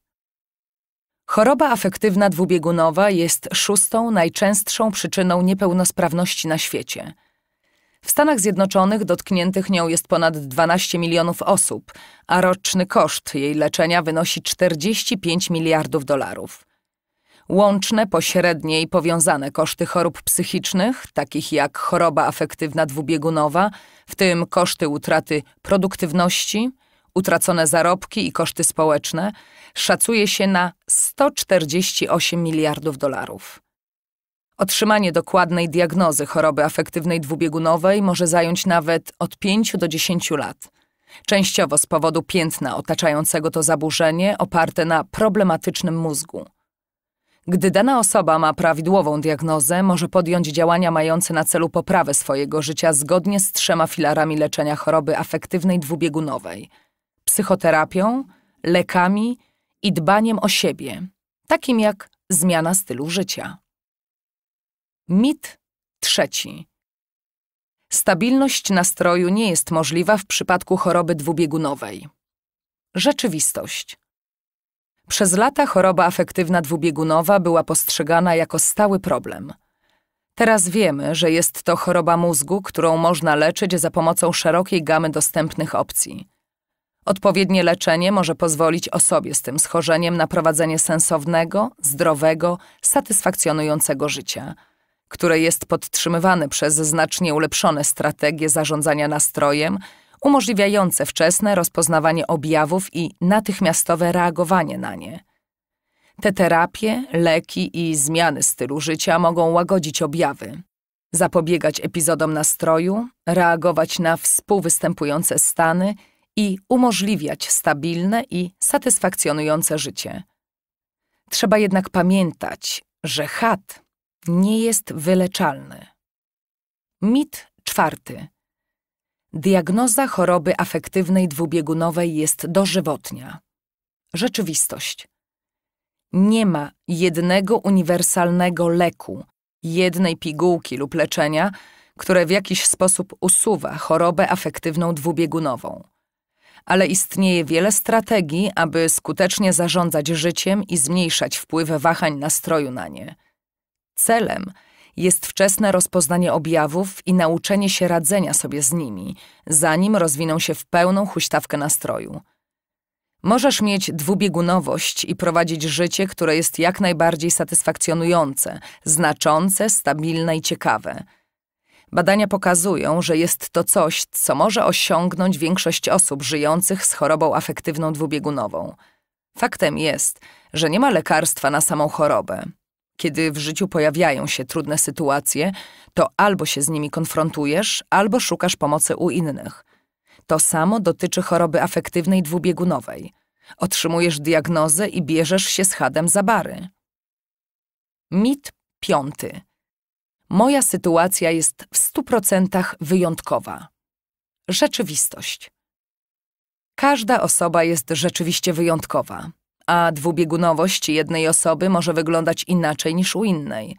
Choroba afektywna dwubiegunowa jest szóstą najczęstszą przyczyną niepełnosprawności na świecie. W Stanach Zjednoczonych dotkniętych nią jest ponad 12 milionów osób, a roczny koszt jej leczenia wynosi 45 miliardów dolarów. Łączne, pośrednie i powiązane koszty chorób psychicznych, takich jak choroba afektywna dwubiegunowa, w tym koszty utraty produktywności, utracone zarobki i koszty społeczne, szacuje się na 148 miliardów dolarów. Otrzymanie dokładnej diagnozy choroby afektywnej dwubiegunowej może zająć nawet od 5 do 10 lat, częściowo z powodu piętna otaczającego to zaburzenie oparte na problematycznym mózgu. Gdy dana osoba ma prawidłową diagnozę, może podjąć działania mające na celu poprawę swojego życia zgodnie z trzema filarami leczenia choroby afektywnej dwubiegunowej: psychoterapią, lekami i dbaniem o siebie, takim jak zmiana stylu życia. Mit trzeci. Stabilność nastroju nie jest możliwa w przypadku choroby dwubiegunowej. Rzeczywistość. Przez lata choroba afektywna dwubiegunowa była postrzegana jako stały problem. Teraz wiemy, że jest to choroba mózgu, którą można leczyć za pomocą szerokiej gamy dostępnych opcji. Odpowiednie leczenie może pozwolić osobie z tym schorzeniem na prowadzenie sensownego, zdrowego, satysfakcjonującego życia, które jest podtrzymywane przez znacznie ulepszone strategie zarządzania nastrojem umożliwiające wczesne rozpoznawanie objawów i natychmiastowe reagowanie na nie. Te terapie, leki i zmiany stylu życia mogą łagodzić objawy, zapobiegać epizodom nastroju, reagować na współwystępujące stany i umożliwiać stabilne i satysfakcjonujące życie. Trzeba jednak pamiętać, że chat nie jest wyleczalny. Mit czwarty. Diagnoza choroby afektywnej dwubiegunowej jest dożywotnia. Rzeczywistość. Nie ma jednego uniwersalnego leku, jednej pigułki lub leczenia, które w jakiś sposób usuwa chorobę afektywną dwubiegunową. Ale istnieje wiele strategii, aby skutecznie zarządzać życiem i zmniejszać wpływ wahań nastroju na nie. Celem jest wczesne rozpoznanie objawów i nauczenie się radzenia sobie z nimi, zanim rozwiną się w pełną huśtawkę nastroju. Możesz mieć dwubiegunowość i prowadzić życie, które jest jak najbardziej satysfakcjonujące, znaczące, stabilne i ciekawe. Badania pokazują, że jest to coś, co może osiągnąć większość osób żyjących z chorobą afektywną dwubiegunową. Faktem jest, że nie ma lekarstwa na samą chorobę. Kiedy w życiu pojawiają się trudne sytuacje, to albo się z nimi konfrontujesz, albo szukasz pomocy u innych. To samo dotyczy choroby afektywnej dwubiegunowej. Otrzymujesz diagnozę i bierzesz się z hadem za bary. Mit piąty. Moja sytuacja jest w stu procentach wyjątkowa. Rzeczywistość. Każda osoba jest rzeczywiście wyjątkowa a dwubiegunowość jednej osoby może wyglądać inaczej niż u innej.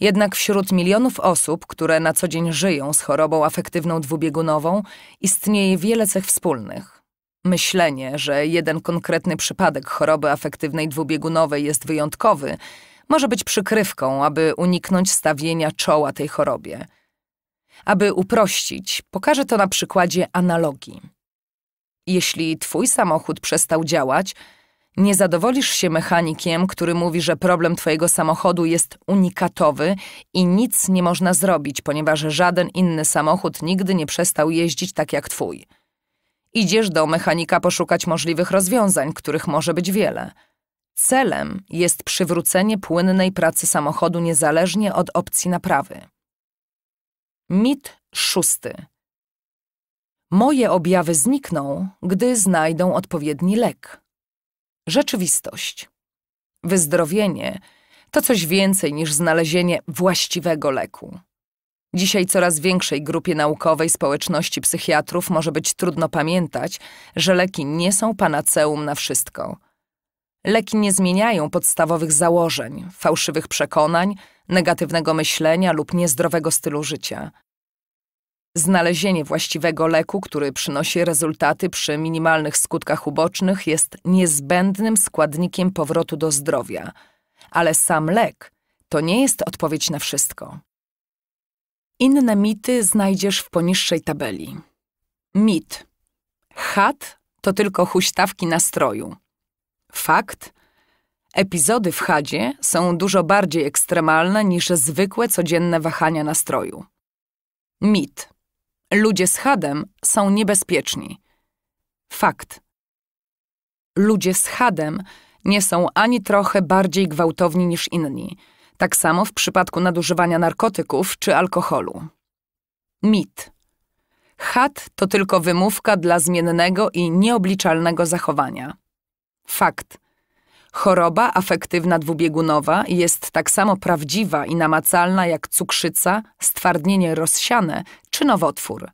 Jednak wśród milionów osób, które na co dzień żyją z chorobą afektywną dwubiegunową, istnieje wiele cech wspólnych. Myślenie, że jeden konkretny przypadek choroby afektywnej dwubiegunowej jest wyjątkowy, może być przykrywką, aby uniknąć stawienia czoła tej chorobie. Aby uprościć, pokażę to na przykładzie analogii. Jeśli twój samochód przestał działać, nie zadowolisz się mechanikiem, który mówi, że problem twojego samochodu jest unikatowy i nic nie można zrobić, ponieważ żaden inny samochód nigdy nie przestał jeździć tak jak twój. Idziesz do mechanika poszukać możliwych rozwiązań, których może być wiele. Celem jest przywrócenie płynnej pracy samochodu niezależnie od opcji naprawy. Mit szósty. Moje objawy znikną, gdy znajdą odpowiedni lek. Rzeczywistość. Wyzdrowienie to coś więcej niż znalezienie właściwego leku. Dzisiaj coraz większej grupie naukowej społeczności psychiatrów może być trudno pamiętać, że leki nie są panaceum na wszystko. Leki nie zmieniają podstawowych założeń, fałszywych przekonań, negatywnego myślenia lub niezdrowego stylu życia. Znalezienie właściwego leku, który przynosi rezultaty przy minimalnych skutkach ubocznych, jest niezbędnym składnikiem powrotu do zdrowia. Ale sam lek to nie jest odpowiedź na wszystko. Inne mity znajdziesz w poniższej tabeli. Mit. Chat to tylko huśtawki nastroju. Fakt. Epizody w chadzie są dużo bardziej ekstremalne niż zwykłe codzienne wahania nastroju. Mit. Ludzie z hadem są niebezpieczni. Fakt. Ludzie z hadem nie są ani trochę bardziej gwałtowni niż inni. Tak samo w przypadku nadużywania narkotyków czy alkoholu. Mit. Had to tylko wymówka dla zmiennego i nieobliczalnego zachowania. Fakt. Choroba afektywna dwubiegunowa jest tak samo prawdziwa i namacalna jak cukrzyca, stwardnienie rozsiane czy nowotwór.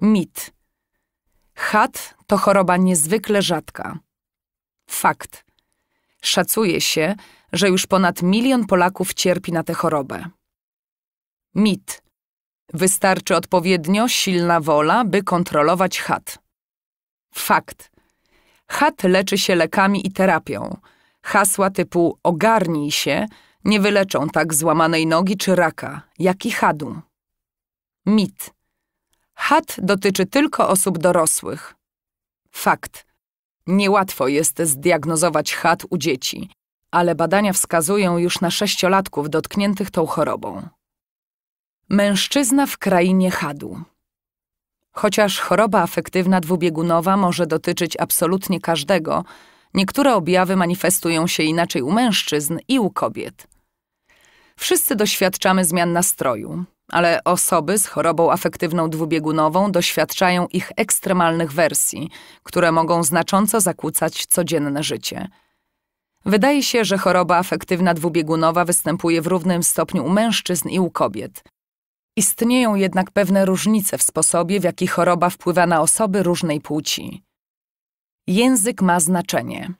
Mit. Chat to choroba niezwykle rzadka. Fakt. Szacuje się, że już ponad milion Polaków cierpi na tę chorobę. Mit. Wystarczy odpowiednio silna wola, by kontrolować chat. Fakt. Hat leczy się lekami i terapią. Hasła typu ogarnij się nie wyleczą tak złamanej nogi czy raka, jak i hadu. Mit. Hat dotyczy tylko osób dorosłych. Fakt. Niełatwo jest zdiagnozować hat u dzieci, ale badania wskazują już na sześciolatków dotkniętych tą chorobą. Mężczyzna w krainie hadu. Chociaż choroba afektywna dwubiegunowa może dotyczyć absolutnie każdego, niektóre objawy manifestują się inaczej u mężczyzn i u kobiet. Wszyscy doświadczamy zmian nastroju, ale osoby z chorobą afektywną dwubiegunową doświadczają ich ekstremalnych wersji, które mogą znacząco zakłócać codzienne życie. Wydaje się, że choroba afektywna dwubiegunowa występuje w równym stopniu u mężczyzn i u kobiet. Istnieją jednak pewne różnice w sposobie, w jaki choroba wpływa na osoby różnej płci. Język ma znaczenie.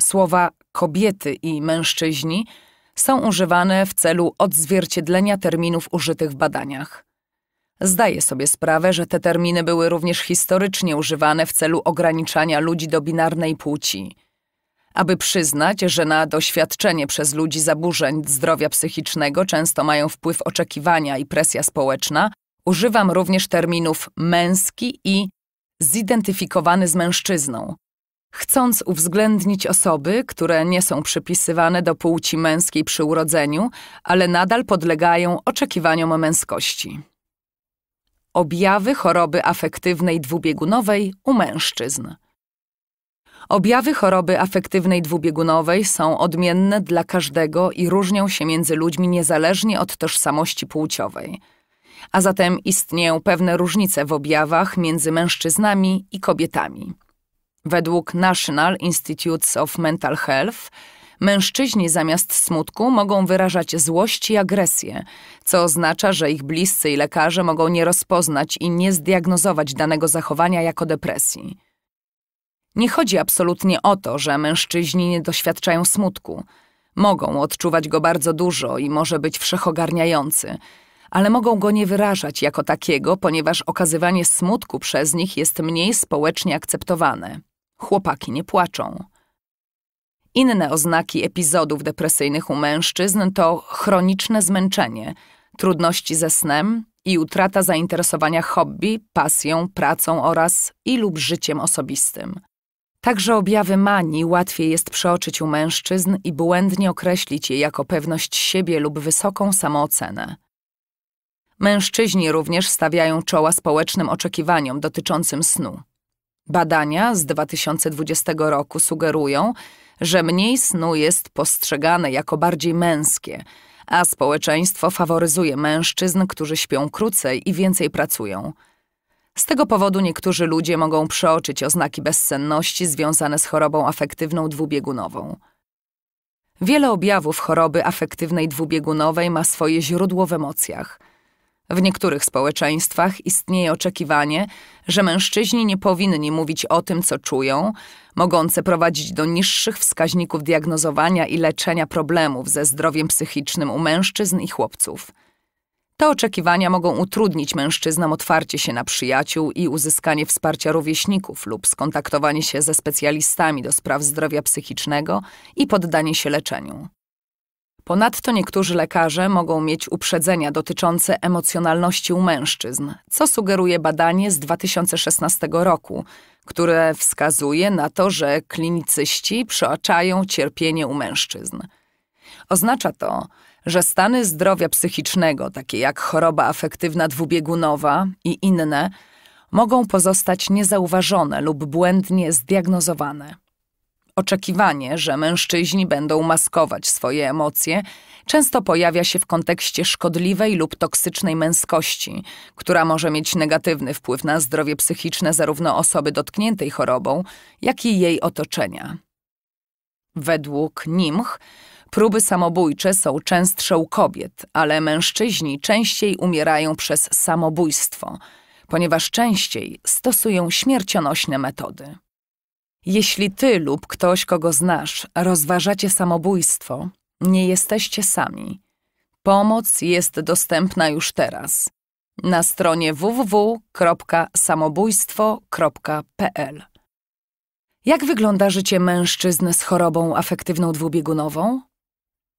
Słowa kobiety i mężczyźni są używane w celu odzwierciedlenia terminów użytych w badaniach. Zdaję sobie sprawę, że te terminy były również historycznie używane w celu ograniczania ludzi do binarnej płci aby przyznać, że na doświadczenie przez ludzi zaburzeń zdrowia psychicznego często mają wpływ oczekiwania i presja społeczna, używam również terminów męski i zidentyfikowany z mężczyzną, chcąc uwzględnić osoby, które nie są przypisywane do płci męskiej przy urodzeniu, ale nadal podlegają oczekiwaniom męskości. Objawy choroby afektywnej dwubiegunowej u mężczyzn. Objawy choroby afektywnej dwubiegunowej są odmienne dla każdego i różnią się między ludźmi niezależnie od tożsamości płciowej. A zatem istnieją pewne różnice w objawach między mężczyznami i kobietami. Według National Institutes of Mental Health mężczyźni zamiast smutku mogą wyrażać złość i agresję, co oznacza, że ich bliscy i lekarze mogą nie rozpoznać i nie zdiagnozować danego zachowania jako depresji. Nie chodzi absolutnie o to, że mężczyźni nie doświadczają smutku. Mogą odczuwać go bardzo dużo i może być wszechogarniający, ale mogą go nie wyrażać jako takiego, ponieważ okazywanie smutku przez nich jest mniej społecznie akceptowane. Chłopaki nie płaczą. Inne oznaki epizodów depresyjnych u mężczyzn to chroniczne zmęczenie, trudności ze snem i utrata zainteresowania hobby, pasją, pracą oraz i lub życiem osobistym. Także objawy manii łatwiej jest przeoczyć u mężczyzn i błędnie określić je jako pewność siebie lub wysoką samoocenę. Mężczyźni również stawiają czoła społecznym oczekiwaniom dotyczącym snu. Badania z 2020 roku sugerują, że mniej snu jest postrzegane jako bardziej męskie, a społeczeństwo faworyzuje mężczyzn, którzy śpią krócej i więcej pracują. Z tego powodu niektórzy ludzie mogą przeoczyć oznaki bezsenności związane z chorobą afektywną dwubiegunową. Wiele objawów choroby afektywnej dwubiegunowej ma swoje źródło w emocjach. W niektórych społeczeństwach istnieje oczekiwanie, że mężczyźni nie powinni mówić o tym, co czują, mogące prowadzić do niższych wskaźników diagnozowania i leczenia problemów ze zdrowiem psychicznym u mężczyzn i chłopców. Te oczekiwania mogą utrudnić mężczyznom otwarcie się na przyjaciół i uzyskanie wsparcia rówieśników lub skontaktowanie się ze specjalistami do spraw zdrowia psychicznego i poddanie się leczeniu. Ponadto niektórzy lekarze mogą mieć uprzedzenia dotyczące emocjonalności u mężczyzn, co sugeruje badanie z 2016 roku, które wskazuje na to, że klinicyści przeoczają cierpienie u mężczyzn. Oznacza to, że stany zdrowia psychicznego, takie jak choroba afektywna dwubiegunowa i inne, mogą pozostać niezauważone lub błędnie zdiagnozowane. Oczekiwanie, że mężczyźni będą maskować swoje emocje, często pojawia się w kontekście szkodliwej lub toksycznej męskości, która może mieć negatywny wpływ na zdrowie psychiczne zarówno osoby dotkniętej chorobą, jak i jej otoczenia. Według Nimch Próby samobójcze są częstsze u kobiet, ale mężczyźni częściej umierają przez samobójstwo, ponieważ częściej stosują śmiercionośne metody. Jeśli ty lub ktoś, kogo znasz, rozważacie samobójstwo, nie jesteście sami. Pomoc jest dostępna już teraz na stronie www.samobójstwo.pl. Jak wygląda życie mężczyzn z chorobą afektywną dwubiegunową?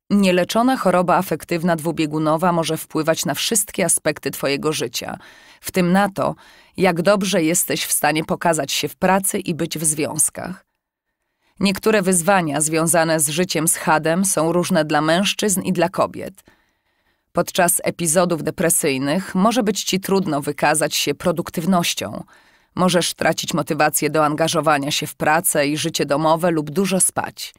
Nieleczona choroba afektywna dwubiegunowa może wpływać na wszystkie aspekty Twojego życia, w tym na to, jak dobrze jesteś w stanie pokazać się w pracy i być w związkach. Niektóre wyzwania związane z życiem z hadem są różne dla mężczyzn i dla kobiet. Podczas epizodów depresyjnych może być ci trudno wykazać się produktywnością. Możesz tracić motywację do angażowania się w pracę i życie domowe lub dużo spać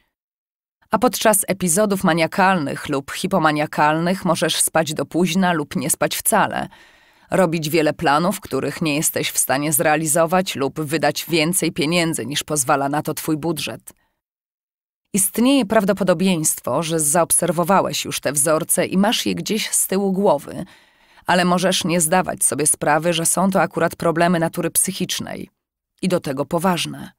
a podczas epizodów maniakalnych lub hipomaniakalnych możesz spać do późna lub nie spać wcale, robić wiele planów, których nie jesteś w stanie zrealizować lub wydać więcej pieniędzy niż pozwala na to twój budżet. Istnieje prawdopodobieństwo, że zaobserwowałeś już te wzorce i masz je gdzieś z tyłu głowy, ale możesz nie zdawać sobie sprawy, że są to akurat problemy natury psychicznej i do tego poważne.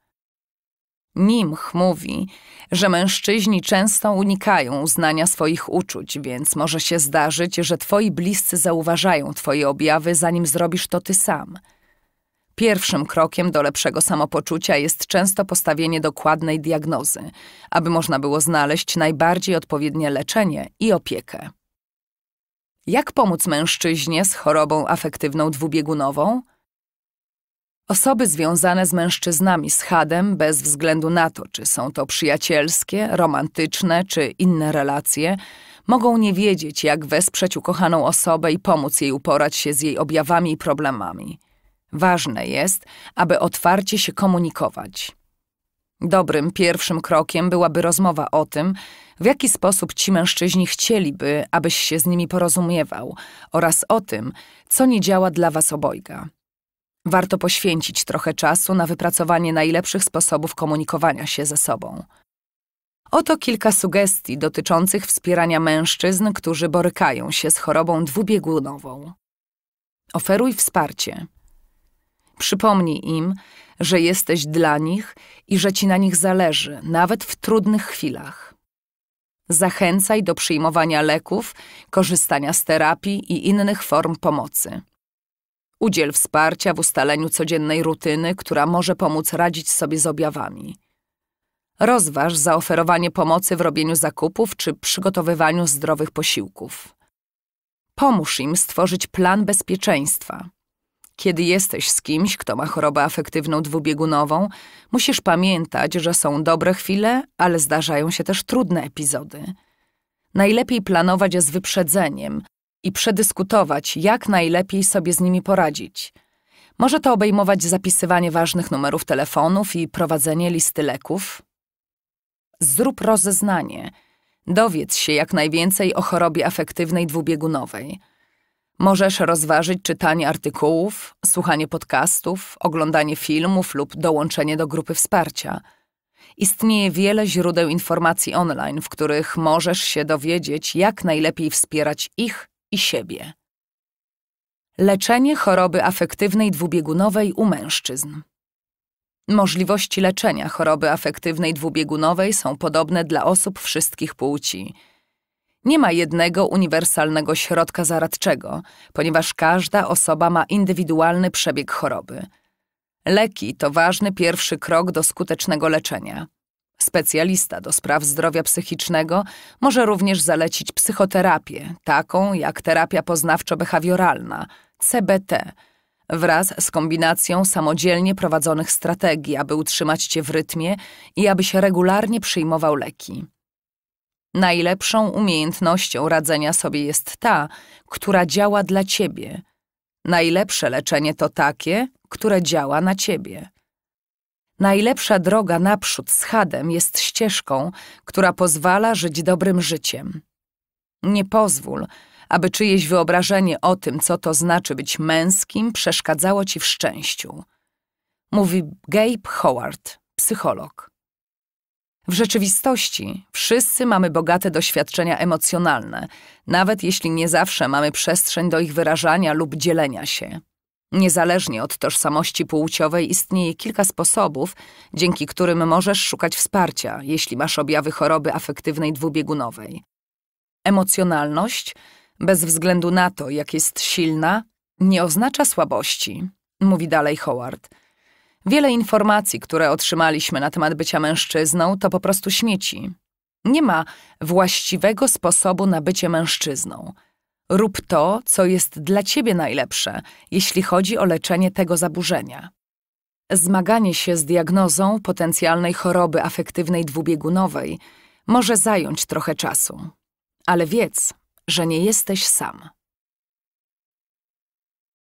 Nimch mówi, że mężczyźni często unikają uznania swoich uczuć, więc może się zdarzyć, że twoi bliscy zauważają twoje objawy, zanim zrobisz to ty sam. Pierwszym krokiem do lepszego samopoczucia jest często postawienie dokładnej diagnozy, aby można było znaleźć najbardziej odpowiednie leczenie i opiekę. Jak pomóc mężczyźnie z chorobą afektywną dwubiegunową? Osoby związane z mężczyznami z hadem, bez względu na to, czy są to przyjacielskie, romantyczne czy inne relacje, mogą nie wiedzieć, jak wesprzeć ukochaną osobę i pomóc jej uporać się z jej objawami i problemami. Ważne jest, aby otwarcie się komunikować. Dobrym pierwszym krokiem byłaby rozmowa o tym, w jaki sposób ci mężczyźni chcieliby, abyś się z nimi porozumiewał, oraz o tym, co nie działa dla was obojga. Warto poświęcić trochę czasu na wypracowanie najlepszych sposobów komunikowania się ze sobą. Oto kilka sugestii dotyczących wspierania mężczyzn, którzy borykają się z chorobą dwubiegunową. Oferuj wsparcie. Przypomnij im, że jesteś dla nich i że ci na nich zależy, nawet w trudnych chwilach. Zachęcaj do przyjmowania leków, korzystania z terapii i innych form pomocy. Udziel wsparcia w ustaleniu codziennej rutyny, która może pomóc radzić sobie z objawami. Rozważ zaoferowanie pomocy w robieniu zakupów czy przygotowywaniu zdrowych posiłków. Pomóż im stworzyć plan bezpieczeństwa. Kiedy jesteś z kimś, kto ma chorobę afektywną dwubiegunową, musisz pamiętać, że są dobre chwile, ale zdarzają się też trudne epizody. Najlepiej planować z wyprzedzeniem, i przedyskutować, jak najlepiej sobie z nimi poradzić. Może to obejmować zapisywanie ważnych numerów telefonów i prowadzenie listy leków. Zrób rozeznanie. Dowiedz się jak najwięcej o chorobie afektywnej dwubiegunowej. Możesz rozważyć czytanie artykułów, słuchanie podcastów, oglądanie filmów lub dołączenie do grupy wsparcia. Istnieje wiele źródeł informacji online, w których możesz się dowiedzieć, jak najlepiej wspierać ich i siebie. Leczenie choroby afektywnej dwubiegunowej u mężczyzn. Możliwości leczenia choroby afektywnej dwubiegunowej są podobne dla osób wszystkich płci. Nie ma jednego uniwersalnego środka zaradczego, ponieważ każda osoba ma indywidualny przebieg choroby. Leki to ważny pierwszy krok do skutecznego leczenia. Specjalista do spraw zdrowia psychicznego może również zalecić psychoterapię, taką jak terapia poznawczo-behawioralna, CBT, wraz z kombinacją samodzielnie prowadzonych strategii, aby utrzymać cię w rytmie i abyś regularnie przyjmował leki. Najlepszą umiejętnością radzenia sobie jest ta, która działa dla ciebie. Najlepsze leczenie to takie, które działa na ciebie. Najlepsza droga naprzód z Hadem jest ścieżką, która pozwala żyć dobrym życiem. Nie pozwól, aby czyjeś wyobrażenie o tym, co to znaczy być męskim, przeszkadzało ci w szczęściu. Mówi Gabe Howard, psycholog. W rzeczywistości wszyscy mamy bogate doświadczenia emocjonalne, nawet jeśli nie zawsze mamy przestrzeń do ich wyrażania lub dzielenia się. Niezależnie od tożsamości płciowej istnieje kilka sposobów, dzięki którym możesz szukać wsparcia, jeśli masz objawy choroby afektywnej dwubiegunowej. Emocjonalność, bez względu na to, jak jest silna, nie oznacza słabości, mówi dalej Howard. Wiele informacji, które otrzymaliśmy na temat bycia mężczyzną, to po prostu śmieci. Nie ma właściwego sposobu na bycie mężczyzną. Rób to, co jest dla ciebie najlepsze, jeśli chodzi o leczenie tego zaburzenia. Zmaganie się z diagnozą potencjalnej choroby afektywnej dwubiegunowej może zająć trochę czasu, ale wiedz, że nie jesteś sam.